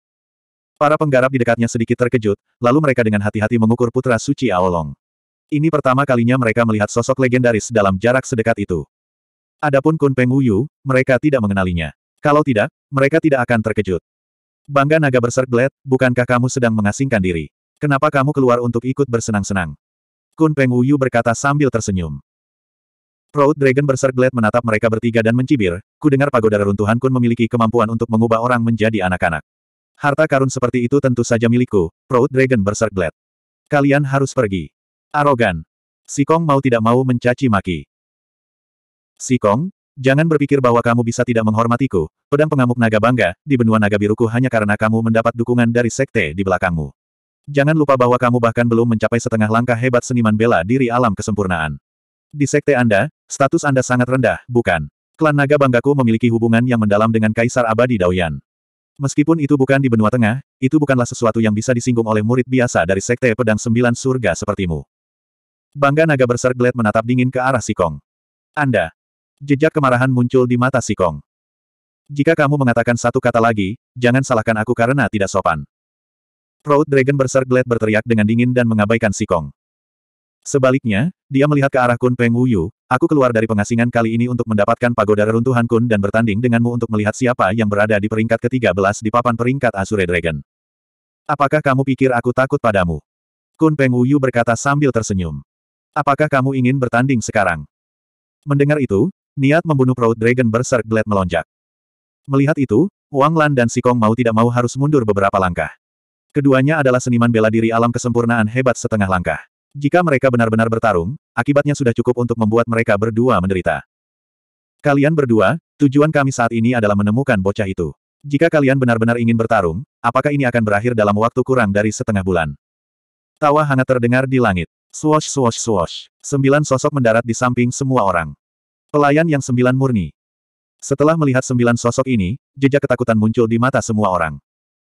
Para penggarap di dekatnya sedikit terkejut, lalu mereka dengan hati-hati mengukur putra suci Aolong. Ini pertama kalinya mereka melihat sosok legendaris dalam jarak sedekat itu. Adapun Kun Peng Wuyu, mereka tidak mengenalinya. Kalau tidak, mereka tidak akan terkejut. Bangga naga berserk bled, bukankah kamu sedang mengasingkan diri? Kenapa kamu keluar untuk ikut bersenang-senang? Kun Peng Wuyu berkata sambil tersenyum. Proud Dragon berserk Blade menatap mereka bertiga dan mencibir, ku dengar pagoda reruntuhan Kun memiliki kemampuan untuk mengubah orang menjadi anak-anak. Harta karun seperti itu tentu saja milikku, Proud Dragon berserglet. Kalian harus pergi. Arogan. Si Kong mau tidak mau mencaci maki. Si Kong, jangan berpikir bahwa kamu bisa tidak menghormatiku, pedang pengamuk naga bangga, di benua naga biruku hanya karena kamu mendapat dukungan dari sekte di belakangmu. Jangan lupa bahwa kamu bahkan belum mencapai setengah langkah hebat seniman bela diri alam kesempurnaan. Di sekte Anda, status Anda sangat rendah, bukan? Klan naga banggaku memiliki hubungan yang mendalam dengan Kaisar Abadi Daoyan. Meskipun itu bukan di benua tengah, itu bukanlah sesuatu yang bisa disinggung oleh murid biasa dari Sekte Pedang Sembilan Surga sepertimu. Bangga naga berserglet menatap dingin ke arah Sikong. Anda. Jejak kemarahan muncul di mata Sikong. Jika kamu mengatakan satu kata lagi, jangan salahkan aku karena tidak sopan. Proud Dragon berserglet berteriak dengan dingin dan mengabaikan Sikong. Sebaliknya, dia melihat ke arah Kun Peng Wuyu, aku keluar dari pengasingan kali ini untuk mendapatkan pagoda reruntuhan Kun dan bertanding denganmu untuk melihat siapa yang berada di peringkat ke-13 di papan peringkat Azure Dragon. Apakah kamu pikir aku takut padamu? Kun Peng Wuyu berkata sambil tersenyum. Apakah kamu ingin bertanding sekarang? Mendengar itu, niat membunuh Proud Dragon Berserk Blade melonjak. Melihat itu, Wang Lan dan Sikong mau tidak mau harus mundur beberapa langkah. Keduanya adalah seniman bela diri alam kesempurnaan hebat setengah langkah. Jika mereka benar-benar bertarung, akibatnya sudah cukup untuk membuat mereka berdua menderita. Kalian berdua, tujuan kami saat ini adalah menemukan bocah itu. Jika kalian benar-benar ingin bertarung, apakah ini akan berakhir dalam waktu kurang dari setengah bulan? Tawa hangat terdengar di langit. Swosh swosh swosh. Sembilan sosok mendarat di samping semua orang. Pelayan yang sembilan murni. Setelah melihat sembilan sosok ini, jejak ketakutan muncul di mata semua orang.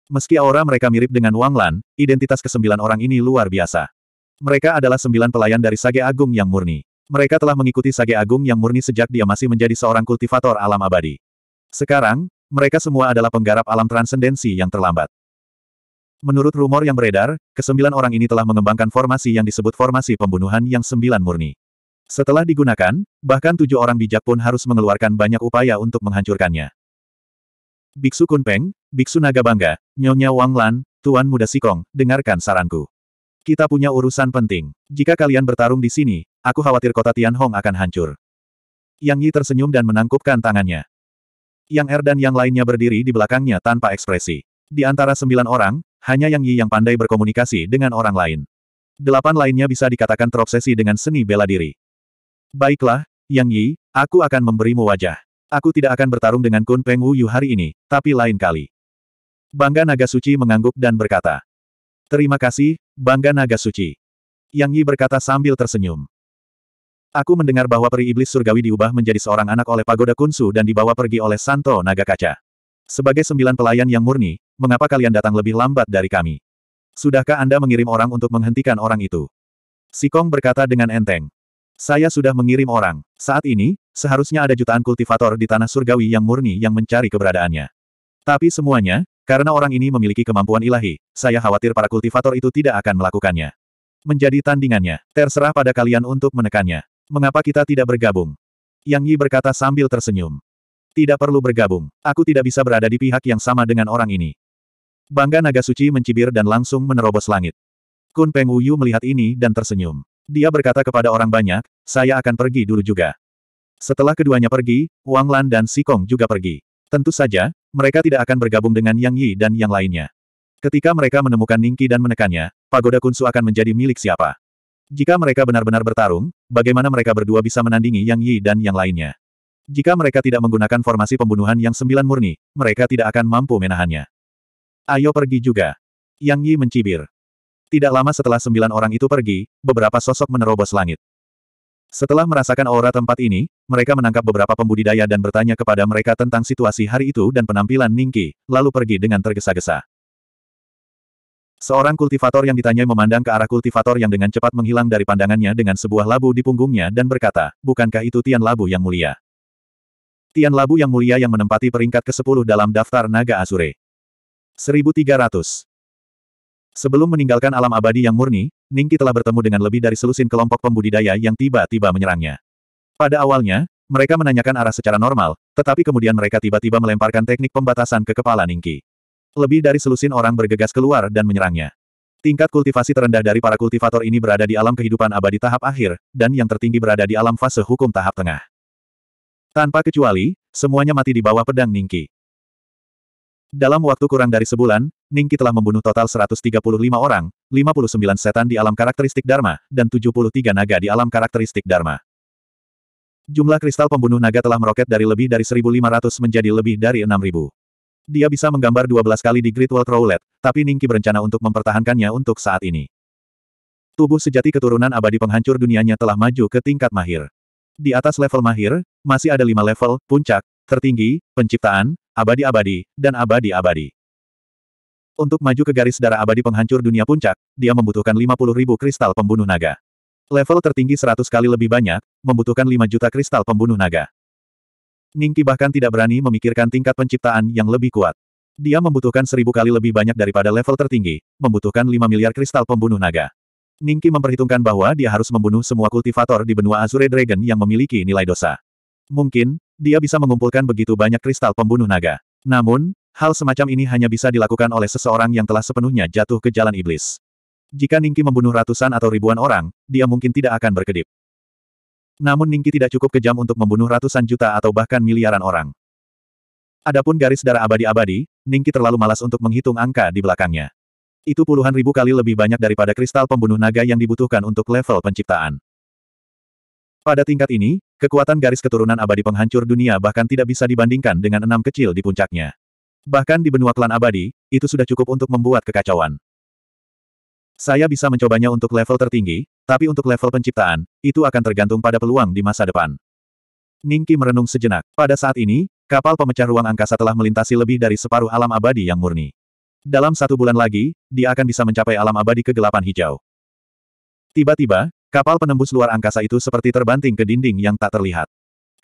Meski aura mereka mirip dengan Wang Lan, identitas kesembilan orang ini luar biasa. Mereka adalah sembilan pelayan dari Sage Agung yang murni. Mereka telah mengikuti Sage Agung yang murni sejak dia masih menjadi seorang kultivator alam abadi. Sekarang, mereka semua adalah penggarap alam transendensi yang terlambat. Menurut rumor yang beredar, kesembilan orang ini telah mengembangkan formasi yang disebut formasi pembunuhan yang sembilan murni. Setelah digunakan, bahkan tujuh orang bijak pun harus mengeluarkan banyak upaya untuk menghancurkannya. Biksu Kunpeng, Biksu Naga Bangga, Nyonya Wanglan, Tuan Muda Sikong, dengarkan saranku. Kita punya urusan penting. Jika kalian bertarung di sini, aku khawatir kota Tianhong akan hancur. Yang Yi tersenyum dan menangkupkan tangannya. Yang Er dan yang lainnya berdiri di belakangnya tanpa ekspresi. Di antara sembilan orang, hanya Yang Yi yang pandai berkomunikasi dengan orang lain. Delapan lainnya bisa dikatakan terobsesi dengan seni bela diri. Baiklah, Yang Yi, aku akan memberimu wajah. Aku tidak akan bertarung dengan Kun Peng Wu Yu hari ini, tapi lain kali. Bangga Naga Suci mengangguk dan berkata, Terima kasih, Bangga naga suci. Yang Yi berkata sambil tersenyum. Aku mendengar bahwa peri iblis surgawi diubah menjadi seorang anak oleh pagoda kunsu dan dibawa pergi oleh Santo Naga Kaca. Sebagai sembilan pelayan yang murni, mengapa kalian datang lebih lambat dari kami? Sudahkah Anda mengirim orang untuk menghentikan orang itu? Sikong berkata dengan enteng. Saya sudah mengirim orang. Saat ini, seharusnya ada jutaan kultivator di tanah surgawi yang murni yang mencari keberadaannya. Tapi semuanya, karena orang ini memiliki kemampuan ilahi, saya khawatir para kultivator itu tidak akan melakukannya. Menjadi tandingannya, terserah pada kalian untuk menekannya. Mengapa kita tidak bergabung? Yang Yi berkata sambil tersenyum. Tidak perlu bergabung, aku tidak bisa berada di pihak yang sama dengan orang ini. Bangga Naga Suci mencibir dan langsung menerobos langit. Kun Peng Wuyu melihat ini dan tersenyum. Dia berkata kepada orang banyak, saya akan pergi dulu juga. Setelah keduanya pergi, Wang Lan dan Si Kong juga pergi. Tentu saja, mereka tidak akan bergabung dengan Yang Yi dan yang lainnya. Ketika mereka menemukan Ningki dan menekannya, pagoda Kunsu akan menjadi milik siapa. Jika mereka benar-benar bertarung, bagaimana mereka berdua bisa menandingi Yang Yi dan yang lainnya? Jika mereka tidak menggunakan formasi pembunuhan yang sembilan murni, mereka tidak akan mampu menahannya. Ayo pergi juga. Yang Yi mencibir. Tidak lama setelah sembilan orang itu pergi, beberapa sosok menerobos langit. Setelah merasakan aura tempat ini, mereka menangkap beberapa pembudidaya dan bertanya kepada mereka tentang situasi hari itu dan penampilan Ningki, lalu pergi dengan tergesa-gesa. Seorang kultivator yang ditanyai memandang ke arah kultivator yang dengan cepat menghilang dari pandangannya dengan sebuah labu di punggungnya dan berkata, bukankah itu Tian Labu yang mulia? Tian Labu yang mulia yang menempati peringkat ke-10 dalam daftar Naga Azure. 1300. Sebelum meninggalkan alam abadi yang murni, Ningki telah bertemu dengan lebih dari selusin kelompok pembudidaya yang tiba-tiba menyerangnya. Pada awalnya, mereka menanyakan arah secara normal, tetapi kemudian mereka tiba-tiba melemparkan teknik pembatasan ke kepala Ningki. Lebih dari selusin orang bergegas keluar dan menyerangnya. Tingkat kultivasi terendah dari para kultivator ini berada di alam kehidupan abadi tahap akhir, dan yang tertinggi berada di alam fase hukum tahap tengah. Tanpa kecuali, semuanya mati di bawah pedang Ningki. Dalam waktu kurang dari sebulan, Ningki telah membunuh total 135 orang, 59 setan di alam karakteristik Dharma, dan 73 naga di alam karakteristik Dharma. Jumlah kristal pembunuh naga telah meroket dari lebih dari 1.500 menjadi lebih dari 6.000. Dia bisa menggambar 12 kali di Great World Roulette, tapi Ningki berencana untuk mempertahankannya untuk saat ini. Tubuh sejati keturunan abadi penghancur dunianya telah maju ke tingkat mahir. Di atas level mahir, masih ada lima level, puncak, tertinggi, penciptaan, abadi-abadi, dan abadi-abadi. Untuk maju ke garis darah abadi penghancur dunia puncak, dia membutuhkan 50 ribu kristal pembunuh naga. Level tertinggi 100 kali lebih banyak, membutuhkan 5 juta kristal pembunuh naga. Ningki bahkan tidak berani memikirkan tingkat penciptaan yang lebih kuat. Dia membutuhkan seribu kali lebih banyak daripada level tertinggi, membutuhkan 5 miliar kristal pembunuh naga. Ningki memperhitungkan bahwa dia harus membunuh semua kultivator di benua Azure Dragon yang memiliki nilai dosa. Mungkin, dia bisa mengumpulkan begitu banyak kristal pembunuh naga. Namun, hal semacam ini hanya bisa dilakukan oleh seseorang yang telah sepenuhnya jatuh ke jalan iblis. Jika Ningki membunuh ratusan atau ribuan orang, dia mungkin tidak akan berkedip. Namun Ningki tidak cukup kejam untuk membunuh ratusan juta atau bahkan miliaran orang. Adapun garis darah abadi-abadi, Ningki terlalu malas untuk menghitung angka di belakangnya. Itu puluhan ribu kali lebih banyak daripada kristal pembunuh naga yang dibutuhkan untuk level penciptaan. Pada tingkat ini, Kekuatan garis keturunan abadi penghancur dunia bahkan tidak bisa dibandingkan dengan enam kecil di puncaknya. Bahkan di benua klan abadi, itu sudah cukup untuk membuat kekacauan. Saya bisa mencobanya untuk level tertinggi, tapi untuk level penciptaan, itu akan tergantung pada peluang di masa depan. Ningki merenung sejenak. Pada saat ini, kapal pemecah ruang angkasa telah melintasi lebih dari separuh alam abadi yang murni. Dalam satu bulan lagi, dia akan bisa mencapai alam abadi kegelapan hijau. Tiba-tiba, Kapal penembus luar angkasa itu seperti terbanting ke dinding yang tak terlihat.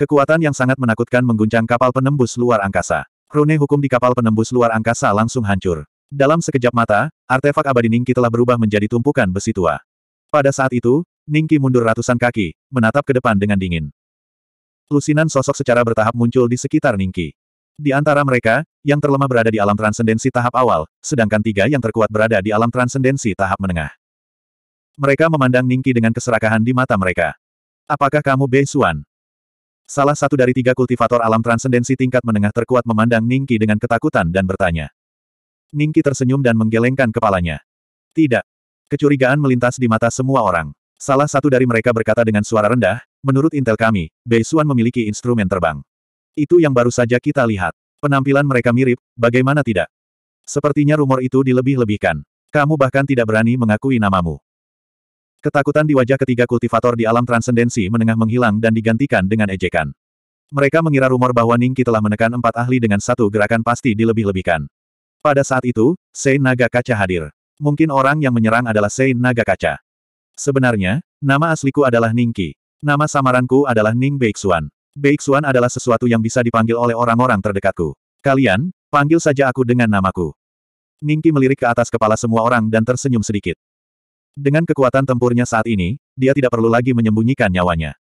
Kekuatan yang sangat menakutkan mengguncang kapal penembus luar angkasa. Rune hukum di kapal penembus luar angkasa langsung hancur. Dalam sekejap mata, artefak abadi Ningki telah berubah menjadi tumpukan besi tua. Pada saat itu, Ningki mundur ratusan kaki, menatap ke depan dengan dingin. Lusinan sosok secara bertahap muncul di sekitar Ningki. Di antara mereka, yang terlemah berada di alam transendensi tahap awal, sedangkan tiga yang terkuat berada di alam transendensi tahap menengah. Mereka memandang Ningki dengan keserakahan di mata mereka. Apakah kamu Bei Xuan? Salah satu dari tiga kultivator alam transendensi tingkat menengah terkuat memandang Ningki dengan ketakutan dan bertanya. Ningki tersenyum dan menggelengkan kepalanya. Tidak. Kecurigaan melintas di mata semua orang. Salah satu dari mereka berkata dengan suara rendah, menurut intel kami, Bei Xuan memiliki instrumen terbang. Itu yang baru saja kita lihat. Penampilan mereka mirip, bagaimana tidak? Sepertinya rumor itu dilebih-lebihkan. Kamu bahkan tidak berani mengakui namamu. Ketakutan di wajah ketiga kultivator di alam transendensi menengah menghilang dan digantikan dengan ejekan. Mereka mengira rumor bahwa Ningki telah menekan empat ahli dengan satu gerakan pasti dilebih-lebihkan. Pada saat itu, Sein Naga Kaca hadir. Mungkin orang yang menyerang adalah Sein Naga Kaca. Sebenarnya, nama asliku adalah Ningki. Nama samaranku adalah Ning Beixuan. Beixuan adalah sesuatu yang bisa dipanggil oleh orang-orang terdekatku. Kalian, panggil saja aku dengan namaku. Ningki melirik ke atas kepala semua orang dan tersenyum sedikit. Dengan kekuatan tempurnya saat ini, dia tidak perlu lagi menyembunyikan nyawanya.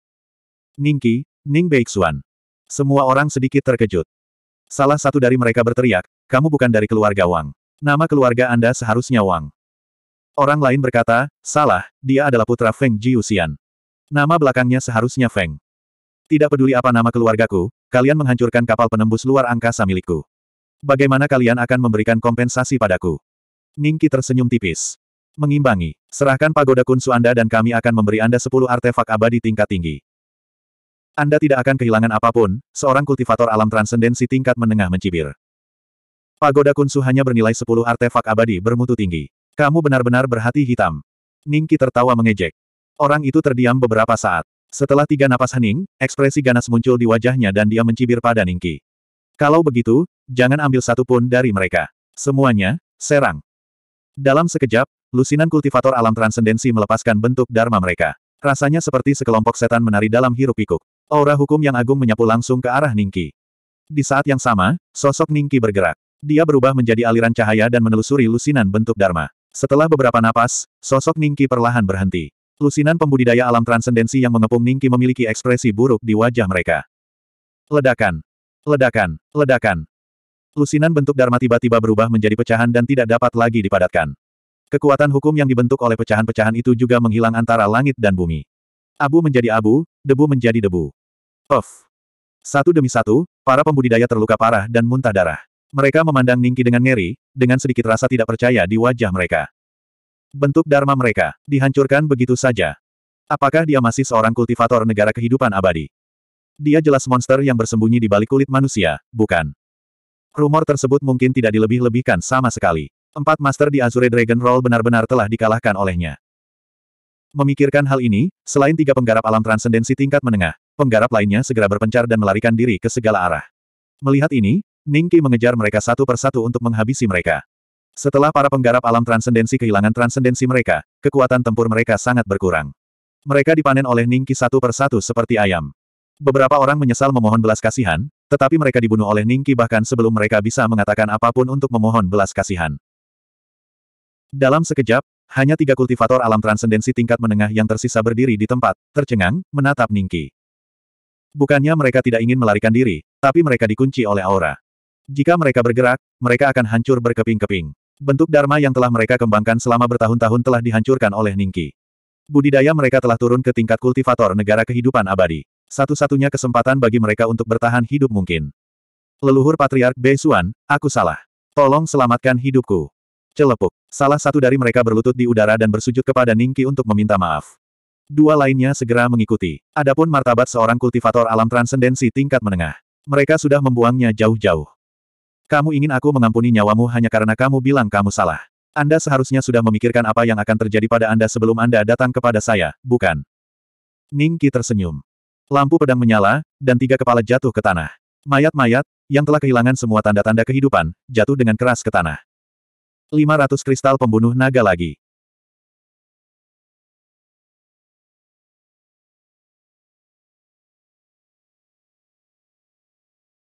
Ningki, Ning Beixuan. Semua orang sedikit terkejut. Salah satu dari mereka berteriak, kamu bukan dari keluarga Wang. Nama keluarga Anda seharusnya Wang. Orang lain berkata, salah, dia adalah putra Feng Jiuxian. Nama belakangnya seharusnya Feng. Tidak peduli apa nama keluargaku, kalian menghancurkan kapal penembus luar angkasa milikku. Bagaimana kalian akan memberikan kompensasi padaku? Ningki tersenyum tipis. Mengimbangi. Serahkan pagoda kunsu Anda dan kami akan memberi Anda 10 artefak abadi tingkat tinggi. Anda tidak akan kehilangan apapun, seorang kultivator alam transendensi tingkat menengah mencibir. Pagoda kunsu hanya bernilai 10 artefak abadi bermutu tinggi. Kamu benar-benar berhati hitam. Ningki tertawa mengejek. Orang itu terdiam beberapa saat. Setelah tiga napas hening, ekspresi ganas muncul di wajahnya dan dia mencibir pada Ningki. Kalau begitu, jangan ambil satu pun dari mereka. Semuanya, serang. Dalam sekejap, Lusinan kultivator alam transendensi melepaskan bentuk dharma mereka. Rasanya seperti sekelompok setan menari dalam hiruk-pikuk. Aura hukum yang agung menyapu langsung ke arah Ningki. Di saat yang sama, sosok Ningki bergerak. Dia berubah menjadi aliran cahaya dan menelusuri lusinan bentuk dharma. Setelah beberapa napas, sosok Ningki perlahan berhenti. Lusinan pembudidaya alam transendensi yang mengepung Ningki memiliki ekspresi buruk di wajah mereka. Ledakan. Ledakan. Ledakan. Lusinan bentuk dharma tiba-tiba berubah menjadi pecahan dan tidak dapat lagi dipadatkan. Kekuatan hukum yang dibentuk oleh pecahan-pecahan itu juga menghilang antara langit dan bumi. Abu menjadi abu, debu menjadi debu. Puf. Satu demi satu, para pembudidaya terluka parah dan muntah darah. Mereka memandang Ningki dengan ngeri, dengan sedikit rasa tidak percaya di wajah mereka. Bentuk dharma mereka, dihancurkan begitu saja. Apakah dia masih seorang kultivator negara kehidupan abadi? Dia jelas monster yang bersembunyi di balik kulit manusia, bukan? Rumor tersebut mungkin tidak dilebih-lebihkan sama sekali. Empat master di Azure Dragon Roll benar-benar telah dikalahkan olehnya. Memikirkan hal ini, selain tiga penggarap alam transendensi tingkat menengah, penggarap lainnya segera berpencar dan melarikan diri ke segala arah. Melihat ini, Ningki mengejar mereka satu persatu untuk menghabisi mereka. Setelah para penggarap alam transendensi kehilangan transendensi mereka, kekuatan tempur mereka sangat berkurang. Mereka dipanen oleh Ningki satu persatu seperti ayam. Beberapa orang menyesal memohon belas kasihan, tetapi mereka dibunuh oleh Ningki bahkan sebelum mereka bisa mengatakan apapun untuk memohon belas kasihan. Dalam sekejap, hanya tiga kultivator alam transendensi tingkat menengah yang tersisa berdiri di tempat, tercengang, menatap Ningki. Bukannya mereka tidak ingin melarikan diri, tapi mereka dikunci oleh aura. Jika mereka bergerak, mereka akan hancur berkeping-keping. Bentuk Dharma yang telah mereka kembangkan selama bertahun-tahun telah dihancurkan oleh Ningki. Budidaya mereka telah turun ke tingkat kultivator negara kehidupan abadi. Satu-satunya kesempatan bagi mereka untuk bertahan hidup mungkin. Leluhur Patriark Beisuan, aku salah. Tolong selamatkan hidupku. Celepuk. Salah satu dari mereka berlutut di udara dan bersujud kepada Ningki untuk meminta maaf. Dua lainnya segera mengikuti. Adapun martabat seorang kultivator alam transendensi tingkat menengah. Mereka sudah membuangnya jauh-jauh. Kamu ingin aku mengampuni nyawamu hanya karena kamu bilang kamu salah. Anda seharusnya sudah memikirkan apa yang akan terjadi pada Anda sebelum Anda datang kepada saya, bukan? Ningki tersenyum. Lampu pedang menyala, dan tiga kepala jatuh ke tanah. Mayat-mayat, yang telah kehilangan semua tanda-tanda kehidupan, jatuh dengan keras ke tanah. 500 kristal pembunuh naga lagi.